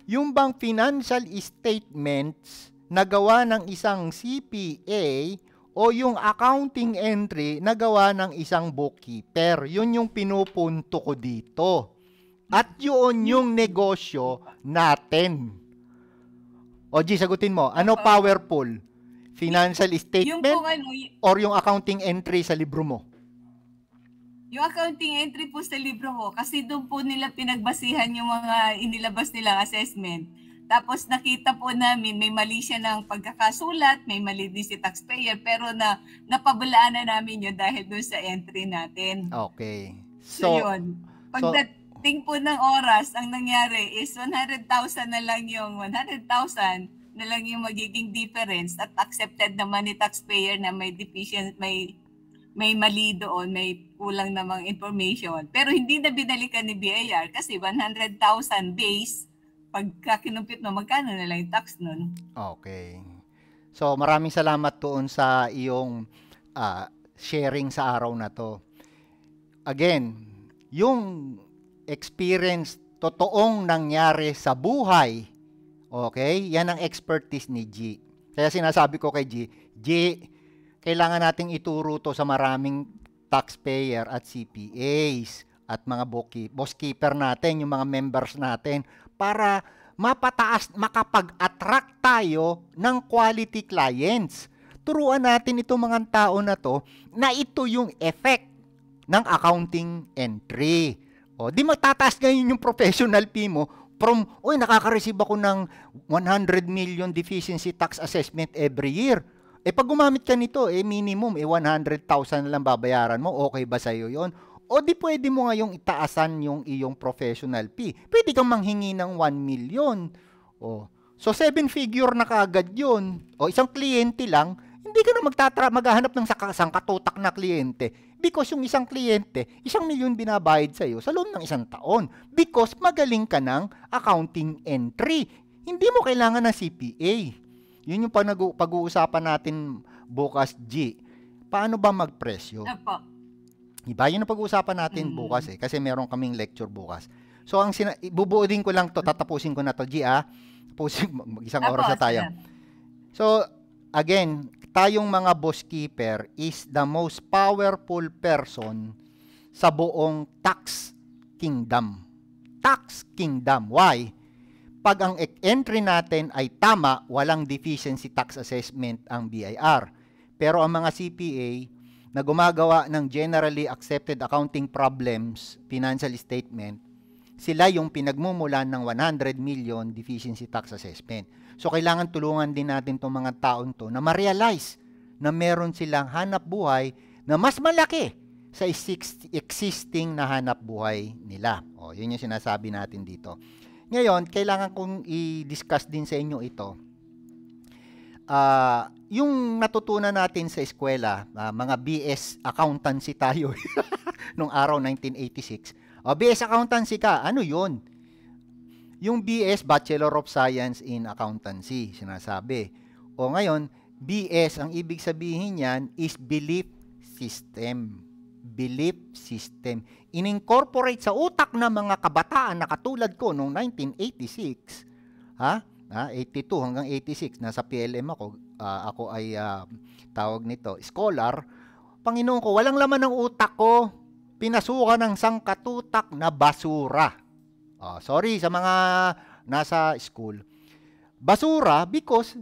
Yung bang financial statements na gawa ng isang CPA o yung accounting entry na gawa ng isang bookkeeper. Yun yung pinupunto ko dito. At yun yung negosyo natin. O G, sagutin mo, ano powerful? Financial statement yung ano, y- or yung accounting entry sa libro mo? Yung accounting entry po sa libro ko, kasi doon po nila pinagbasihan yung mga inilabas nilang assessment. Tapos nakita po namin may mali siya ng pagkakasulat, may mali din si taxpayer, pero na napabalaan na namin yun dahil doon sa entry natin. Okay. So, so yun. Pag so, that, pagdating po ng oras, ang nangyari is 100,000 na lang yung 100,000 na lang yung magiging difference at accepted naman ni taxpayer na may deficient, may may mali doon, may kulang namang information. Pero hindi na binalikan ni BIR kasi 100,000 base pagka kinumpit no, magkano na lang yung tax noon. Okay. So maraming salamat doon sa iyong uh, sharing sa araw na to. Again, yung experience totoong nangyari sa buhay. Okay? Yan ang expertise ni G. Kaya sinasabi ko kay G, G, kailangan nating ituro to sa maraming taxpayer at CPAs at mga bookkeeper natin, yung mga members natin, para mapataas, makapag-attract tayo ng quality clients. Turuan natin itong mga tao na to na ito yung effect ng accounting entry. O, oh, di matataas ngayon yung professional fee mo from, oy, nakaka-receive ako ng 100 million deficiency tax assessment every year. Eh pag gumamit ka nito, eh minimum, eh 100,000 na lang babayaran mo, okay ba sa'yo yon? O di pwede mo ngayong itaasan yung iyong professional fee. Pwede kang manghingi ng 1 million. O, oh, so seven figure na kagad yon. O isang kliyente lang, hindi ka na magtatra maghahanap ng sang katutak na kliyente. Because yung isang kliyente, isang milyon binabayad sa iyo sa loob ng isang taon. Because magaling ka ng accounting entry. Hindi mo kailangan ng CPA. Yun yung pag-uusapan natin bukas, G. Paano ba magpresyo? Opo. Diba? Yun ang pag-uusapan natin mm. bukas eh. Kasi meron kaming lecture bukas. So, ang sina- bubuo ko lang to. Tatapusin ko na to, G, ah. Tapusin, mag-isang oras na tayo. So, again, tayong mga boss keeper is the most powerful person sa buong tax kingdom. Tax kingdom. Why? Pag ang e- entry natin ay tama, walang deficiency tax assessment ang BIR. Pero ang mga CPA na gumagawa ng generally accepted accounting problems, financial statement, sila yung pinagmumulan ng 100 million deficiency tax assessment. So kailangan tulungan din natin itong mga taon to na ma-realize na meron silang hanap buhay na mas malaki sa existing na hanap buhay nila. O, yun yung sinasabi natin dito. Ngayon, kailangan kong i-discuss din sa inyo ito. Uh, yung natutunan natin sa eskwela, uh, mga BS accountancy tayo nung araw 1986. O, BS accountancy ka, ano yun? Yung BS, Bachelor of Science in Accountancy, sinasabi. O ngayon, BS, ang ibig sabihin niyan is belief system. Belief system. Inincorporate sa utak ng mga kabataan na katulad ko noong 1986, ha? Ah, 82 hanggang 86, nasa PLM ako, uh, ako ay uh, tawag nito, scholar. Panginoon ko, walang laman ng utak ko, pinasukan ng sangkatutak na basura. Uh, sorry sa mga nasa school. Basura because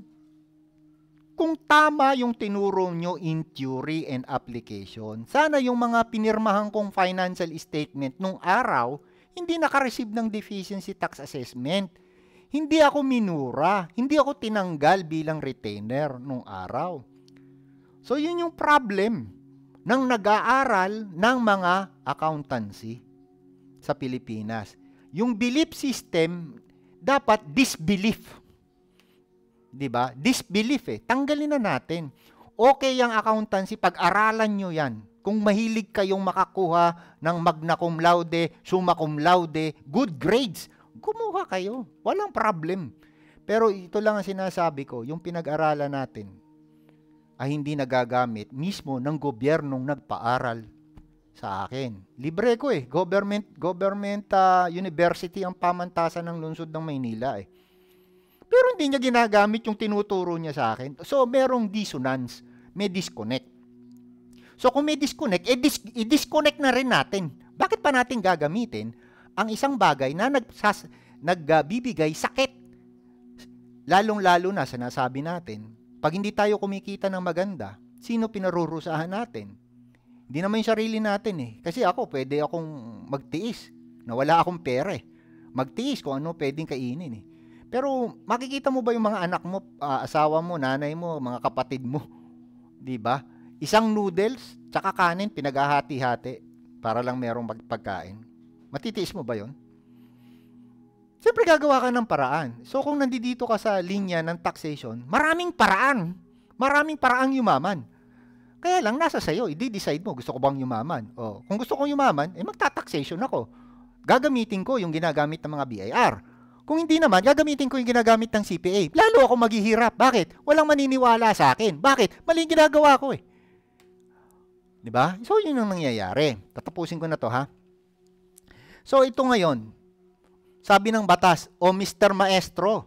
kung tama yung tinuro nyo in theory and application, sana yung mga pinirmahan kong financial statement nung araw, hindi nakareceive ng deficiency tax assessment. Hindi ako minura, hindi ako tinanggal bilang retainer nung araw. So yun yung problem ng nag-aaral ng mga accountancy sa Pilipinas. Yung belief system, dapat disbelief. 'Di ba? Disbelief eh. Tanggalin na natin. Okay ang accountancy, pag-aralan nyo 'yan. Kung mahilig kayong makakuha ng magna cum laude, summa cum laude, good grades, kumuha kayo. Walang problem. Pero ito lang ang sinasabi ko, yung pinag-aralan natin ay hindi nagagamit mismo ng gobyernong nagpa-aral sa akin. Libre ko eh. Government, government uh, university ang pamantasan ng lungsod ng Maynila eh. Pero hindi niya ginagamit yung tinuturo niya sa akin. So, merong dissonance. May disconnect. So, kung may disconnect, eh, i-disconnect na rin natin. Bakit pa natin gagamitin ang isang bagay na nagsas- nagbibigay sakit? Lalong-lalo na sa nasabi natin, pag hindi tayo kumikita ng maganda, sino pinarurusahan natin? Hindi naman yung sarili natin eh. Kasi ako, pwede akong magtiis na wala akong pera eh. Magtiis kung ano pwedeng kainin eh. Pero makikita mo ba yung mga anak mo, uh, asawa mo, nanay mo, mga kapatid mo? 'Di ba? Isang noodles, tsaka kanin, pinaghahati-hati para lang merong pag- pagkain. Matitiis mo ba yon? Siyempre gagawa ka ng paraan. So kung nandito ka sa linya ng taxation, maraming paraan. Maraming paraang yumaman. Kaya lang, nasa sa'yo. I-decide mo, gusto ko bang yumaman? O, oh, kung gusto kong yumaman, eh magta-taxation ako. Gagamitin ko yung ginagamit ng mga BIR. Kung hindi naman, gagamitin ko yung ginagamit ng CPA. Lalo ako maghihirap. Bakit? Walang maniniwala sa akin. Bakit? Mali ginagawa ko eh. 'Di ba? So yun ang nangyayari. Tatapusin ko na 'to ha. So ito ngayon. Sabi ng batas, o Mr. Maestro,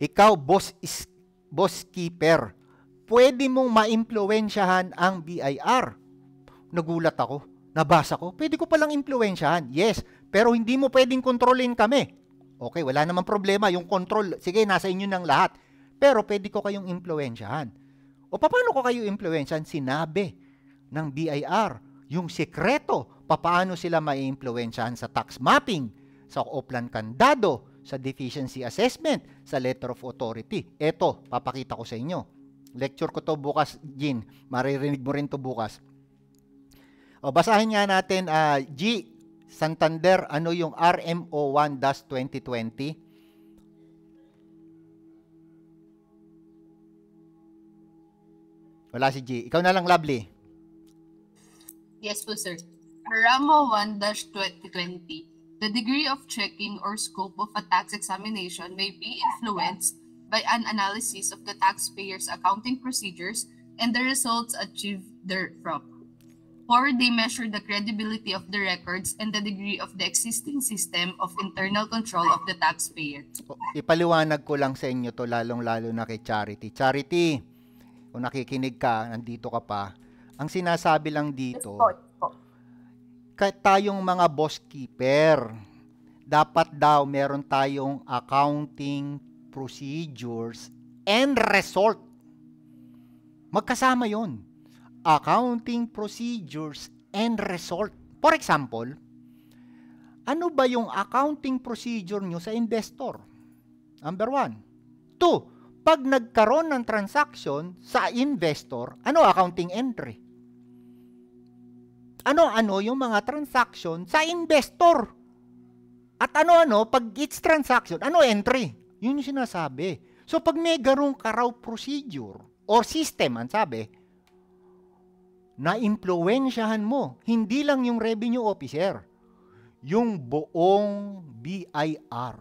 ikaw boss is boss keeper pwede mong maimpluwensyahan ang BIR. Nagulat ako. Nabasa ko. Pwede ko palang impluwensyahan. Yes, pero hindi mo pwedeng kontrolin kami. Okay, wala namang problema. Yung control, sige, nasa inyo ng lahat. Pero pwede ko kayong impluwensyahan. O paano ko kayo impluwensyahan? Sinabi ng BIR. Yung sekreto, paano sila maiimpluwensyahan sa tax mapping, sa oplan kandado, sa deficiency assessment, sa letter of authority. Ito, papakita ko sa inyo. Lecture ko to bukas, Jean. Maririnig mo rin to bukas. O, basahin nga natin, uh, G, Santander, ano yung RMO 1-2020? Wala si G. Ikaw na lang, Lovely. Yes po, sir. Aramo 1-2020. The degree of checking or scope of a tax examination may be influenced by an analysis of the taxpayer's accounting procedures and the results achieved therefrom. Four, they measure the credibility of the records and the degree of the existing system of internal control of the taxpayer. Ipaliwanag ko lang sa inyo to lalong-lalo na kay Charity. Charity, kung nakikinig ka, nandito ka pa, ang sinasabi lang dito, tayong mga boss keeper, dapat daw meron tayong accounting procedures, and result. Magkasama yon Accounting procedures and result. For example, ano ba yung accounting procedure nyo sa investor? Number one. Two, pag nagkaroon ng transaction sa investor, ano accounting entry? Ano-ano yung mga transaction sa investor? At ano-ano pag each transaction, ano entry? Yun yung sinasabi. So, pag may garong karaw procedure or system, ang sabi, na impluensyahan mo, hindi lang yung revenue officer, yung buong BIR,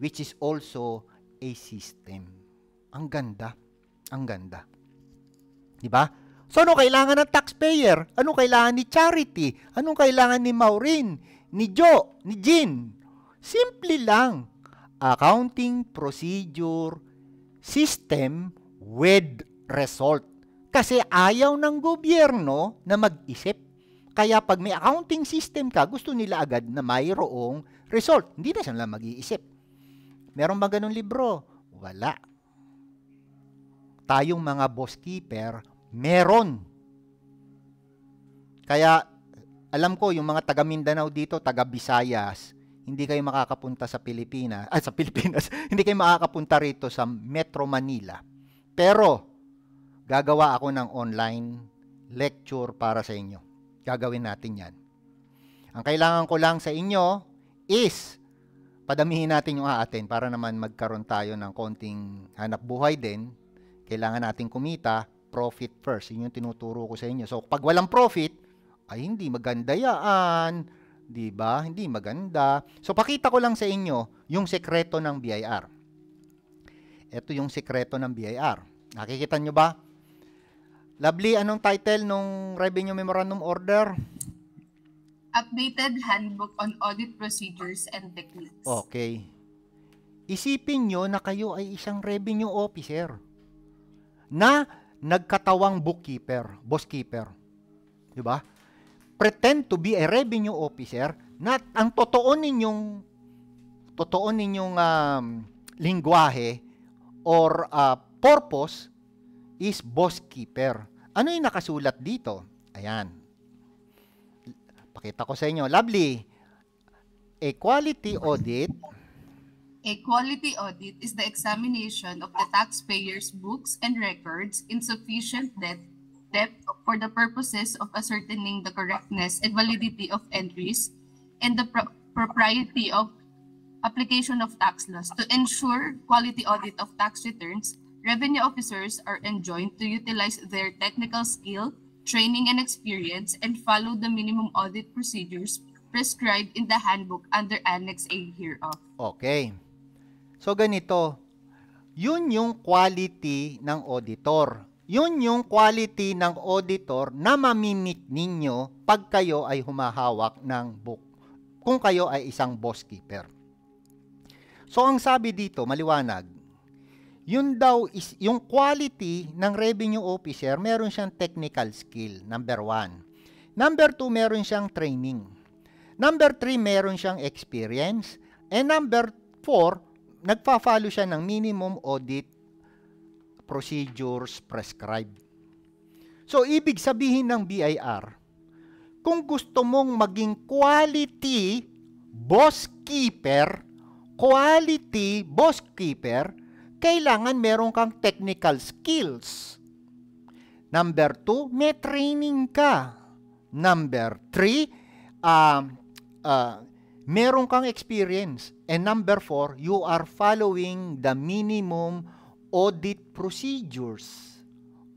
which is also a system. Ang ganda. Ang ganda. Di ba? So, ano kailangan ng taxpayer? Ano kailangan ni Charity? Anong kailangan ni Maureen? Ni Joe? Ni Jean? Simple lang accounting procedure system with result. Kasi ayaw ng gobyerno na mag-isip. Kaya pag may accounting system ka, gusto nila agad na mayroong result. Hindi na sila mag-iisip. Meron ba ganun libro? Wala. Tayong mga boss keeper, meron. Kaya alam ko yung mga taga Mindanao dito, taga Visayas, hindi kayo makakapunta sa Pilipinas, ay ah, sa Pilipinas, hindi kayo makakapunta rito sa Metro Manila. Pero, gagawa ako ng online lecture para sa inyo. Gagawin natin yan. Ang kailangan ko lang sa inyo is, padamihin natin yung aatin para naman magkaroon tayo ng konting hanap buhay din. Kailangan natin kumita, profit first. Yun yung tinuturo ko sa inyo. So, pag walang profit, ay hindi maganda 'di ba? Hindi maganda. So pakita ko lang sa inyo yung sekreto ng BIR. Ito yung sekreto ng BIR. Nakikita nyo ba? Lovely, anong title nung Revenue Memorandum Order? Updated Handbook on Audit Procedures and Techniques. Okay. Isipin nyo na kayo ay isang revenue officer na nagkatawang bookkeeper, bookkeeper. 'Di ba? pretend to be a revenue officer na ang totoo ninyong totoo ninyong um, lingwahe or uh, purpose is bosskeeper. Ano yung nakasulat dito? Ayan. Pakita ko sa inyo. Lovely. A quality audit A quality audit is the examination of the taxpayer's books and records in sufficient depth step for the purposes of ascertaining the correctness and validity of entries and the pro propriety of application of tax laws. To ensure quality audit of tax returns, revenue officers are enjoined to utilize their technical skill, training and experience, and follow the minimum audit procedures prescribed in the handbook under Annex A hereof. Okay. So ganito, yun yung quality ng auditor. Yun yung quality ng auditor na mamimit ninyo pag kayo ay humahawak ng book. Kung kayo ay isang boss keeper. So ang sabi dito, maliwanag, yun daw is yung quality ng revenue officer, meron siyang technical skill, number one. Number two, meron siyang training. Number three, meron siyang experience. And number four, nagpa-follow siya ng minimum audit procedures prescribed. So, ibig sabihin ng BIR, kung gusto mong maging quality boss keeper, quality boss keeper, kailangan meron kang technical skills. Number two, may training ka. Number three, uh, uh, meron kang experience. And number four, you are following the minimum audit procedures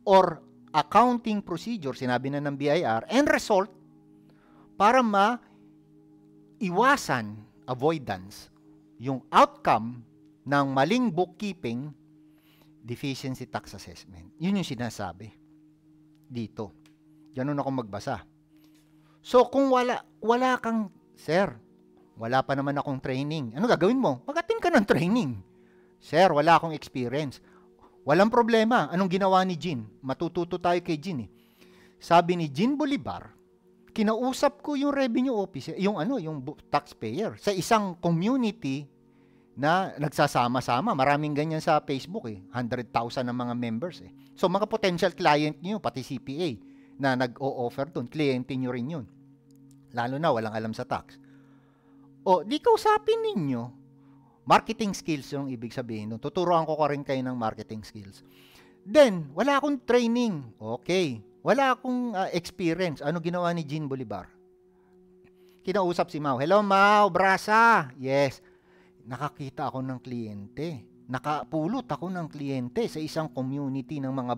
or accounting procedure, sinabi na ng BIR, and result para ma iwasan avoidance, yung outcome ng maling bookkeeping deficiency tax assessment. Yun yung sinasabi dito. Ganun ako magbasa. So, kung wala, wala kang, sir, wala pa naman akong training. Ano gagawin mo? Mag-attend ka ng training. Sir, wala akong experience. Walang problema. Anong ginawa ni Jean? Matututo tayo kay Jean eh. Sabi ni Jean Bolivar, kinausap ko yung revenue office, yung ano, yung taxpayer sa isang community na nagsasama-sama. Maraming ganyan sa Facebook eh. 100,000 ang mga members eh. So mga potential client niyo pati CPA na nag-o-offer doon, kliyente niyo rin 'yun. Lalo na walang alam sa tax. O, di kausapin ninyo Marketing skills yung ibig sabihin nun. Tuturuan ko ka rin kayo ng marketing skills. Then, wala akong training. Okay. Wala akong uh, experience. Ano ginawa ni Jean Bolivar? Kinausap si Mao. Hello, Mao. Brasa. Yes. Nakakita ako ng kliyente. Nakapulot ako ng kliyente sa isang community ng mga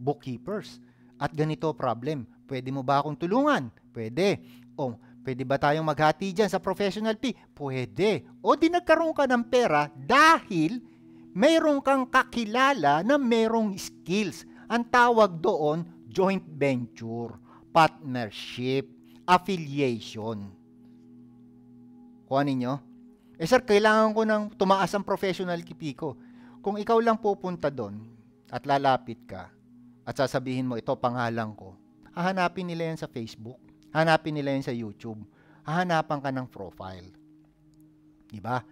bookkeepers. At ganito problem. Pwede mo ba akong tulungan? Pwede. O, oh, Pwede ba tayong maghati dyan sa professional fee? Pwede. O di nagkaroon ka ng pera dahil mayroon kang kakilala na mayroong skills. Ang tawag doon, joint venture, partnership, affiliation. Kuha ninyo? Eh sir, kailangan ko ng tumaas ang professional fee ko. Kung ikaw lang pupunta doon at lalapit ka at sasabihin mo, ito pangalan ko, hahanapin nila yan sa Facebook Hanapin nila yun sa YouTube. Hahanapan ka ng profile. Di ba?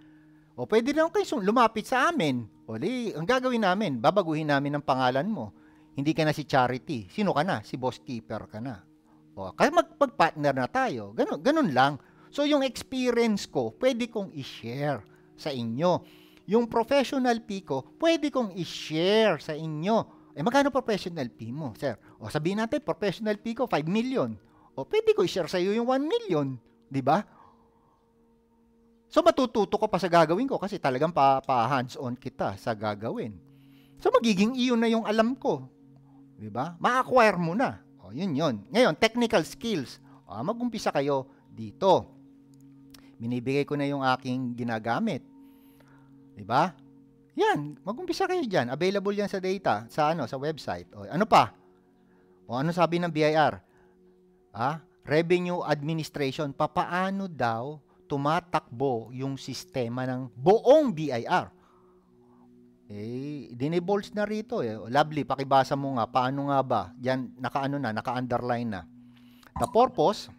O pwede rin kayo lumapit sa amin. O li, ang gagawin namin, babaguhin namin ang pangalan mo. Hindi ka na si Charity. Sino ka na? Si Boss Keeper ka na. O, kaya magpag-partner na tayo. Ganun, ganun lang. So yung experience ko, pwede kong i-share sa inyo. Yung professional fee ko, pwede kong i-share sa inyo. Eh, magkano professional fee mo, sir? O sabihin natin, professional fee ko, 5 million. O pwede ko i-share sa iyo yung 1 million, di ba? So matututo ka pa sa gagawin ko kasi talagang pa, pa hands-on kita sa gagawin. So magiging iyon na yung alam ko. Di ba? Ma-acquire mo na. O yun yun. Ngayon, technical skills. O, ah, mag kayo dito. Binibigay ko na yung aking ginagamit. Di ba? Yan, mag-umpisa kayo diyan. Available yan sa data, sa ano, sa website. O, ano pa? O ano sabi ng BIR? ah, revenue administration, papaano daw tumatakbo yung sistema ng buong BIR. Eh, dinebolts na rito. Eh. Lovely, pakibasa mo nga. Paano nga ba? Yan, nakaano na, naka-underline na. The purpose?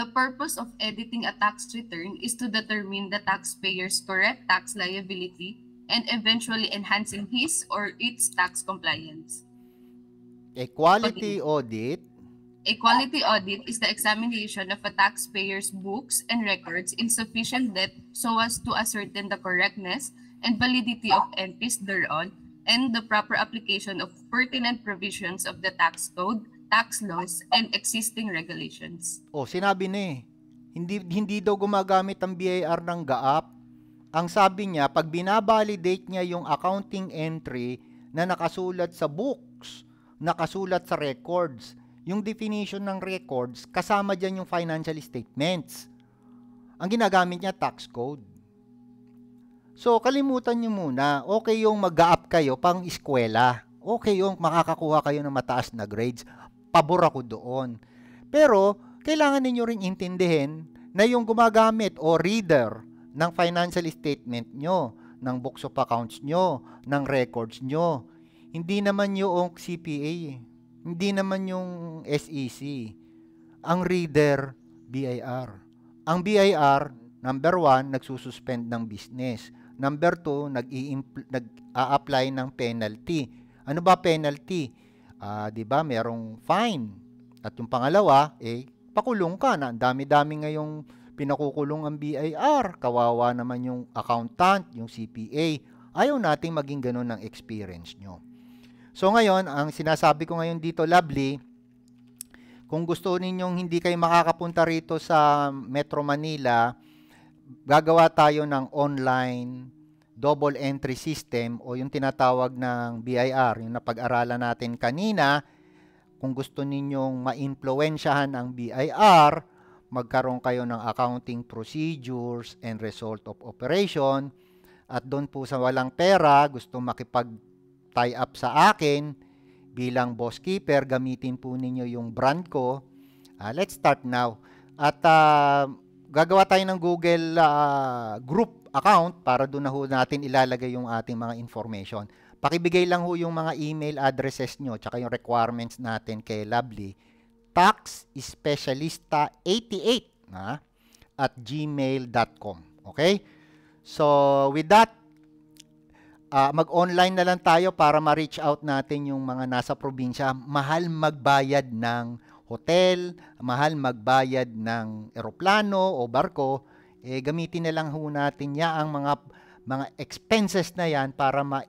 The purpose of editing a tax return is to determine the taxpayer's correct tax liability and eventually enhancing his or its tax compliance. A quality audit A quality audit is the examination of a taxpayer's books and records in sufficient depth so as to ascertain the correctness and validity of entries thereon and the proper application of pertinent provisions of the tax code, tax laws, and existing regulations. Oh, sinabi ni, hindi, hindi daw gumagamit ang BIR ng GAAP. Ang sabi niya, pag binabalidate niya yung accounting entry na nakasulat sa books, nakasulat sa records, yung definition ng records, kasama dyan yung financial statements. Ang ginagamit niya, tax code. So, kalimutan nyo muna, okay yung mag up kayo pang eskwela. Okay yung makakakuha kayo ng mataas na grades. Pabor ako doon. Pero, kailangan ninyo rin intindihin na yung gumagamit o reader ng financial statement nyo, ng books of accounts nyo, ng records nyo, hindi naman yung CPA hindi naman yung SEC. Ang reader, BIR. Ang BIR, number one, nagsususpend ng business. Number two, nag-a-apply ng penalty. Ano ba penalty? Uh, 'di ba, merong fine. At yung pangalawa, eh pakulong ka na. Ang dami-dami ngayong pinakukulong ang BIR. Kawawa naman yung accountant, yung CPA. Ayaw nating maging ganun ng experience nyo. So ngayon, ang sinasabi ko ngayon dito, lovely, kung gusto ninyong hindi kayo makakapunta rito sa Metro Manila, gagawa tayo ng online double entry system o yung tinatawag ng BIR, yung napag-aralan natin kanina. Kung gusto ninyong ma-influensyahan ang BIR, magkaroon kayo ng accounting procedures and result of operation. At doon po sa walang pera, gusto makipag tie up sa akin bilang boss keeper, gamitin po ninyo yung brand ko. Uh, let's start now. At uh, gagawa tayo ng Google uh, group account para doon na natin ilalagay yung ating mga information. Pakibigay lang ho yung mga email addresses nyo tsaka yung requirements natin kay Lovely. Tax Specialista 88 na, at gmail.com. Okay? So, with that, uh, mag-online na lang tayo para ma-reach out natin yung mga nasa probinsya. Mahal magbayad ng hotel, mahal magbayad ng eroplano o barko, eh, gamitin na lang ho natin ya ang mga mga expenses na yan para ma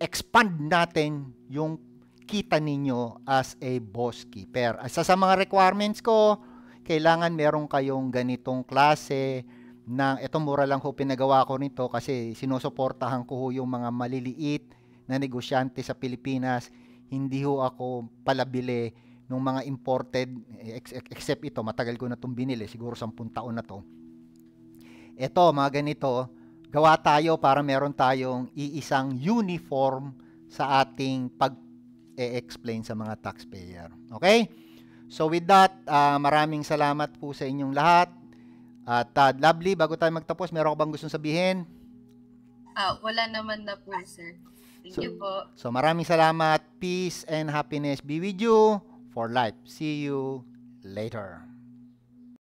expand natin yung kita ninyo as a boss keeper. Asa sa mga requirements ko, kailangan meron kayong ganitong klase na ito mura lang ho pinagawa ko nito kasi sinusuportahan ko ho yung mga maliliit na negosyante sa Pilipinas. Hindi ho ako palabili ng mga imported except ito matagal ko na itong binili siguro 10 taon na to. Ito mga ganito gawa tayo para meron tayong iisang uniform sa ating pag-explain sa mga taxpayer. Okay? So with that, uh, maraming salamat po sa inyong lahat. At uh, Lovely, bago tayo magtapos, meron ka bang gustong sabihin? Ah, wala naman na po, sir. Thank so, you po. So maraming salamat. Peace and happiness be with you for life. See you later.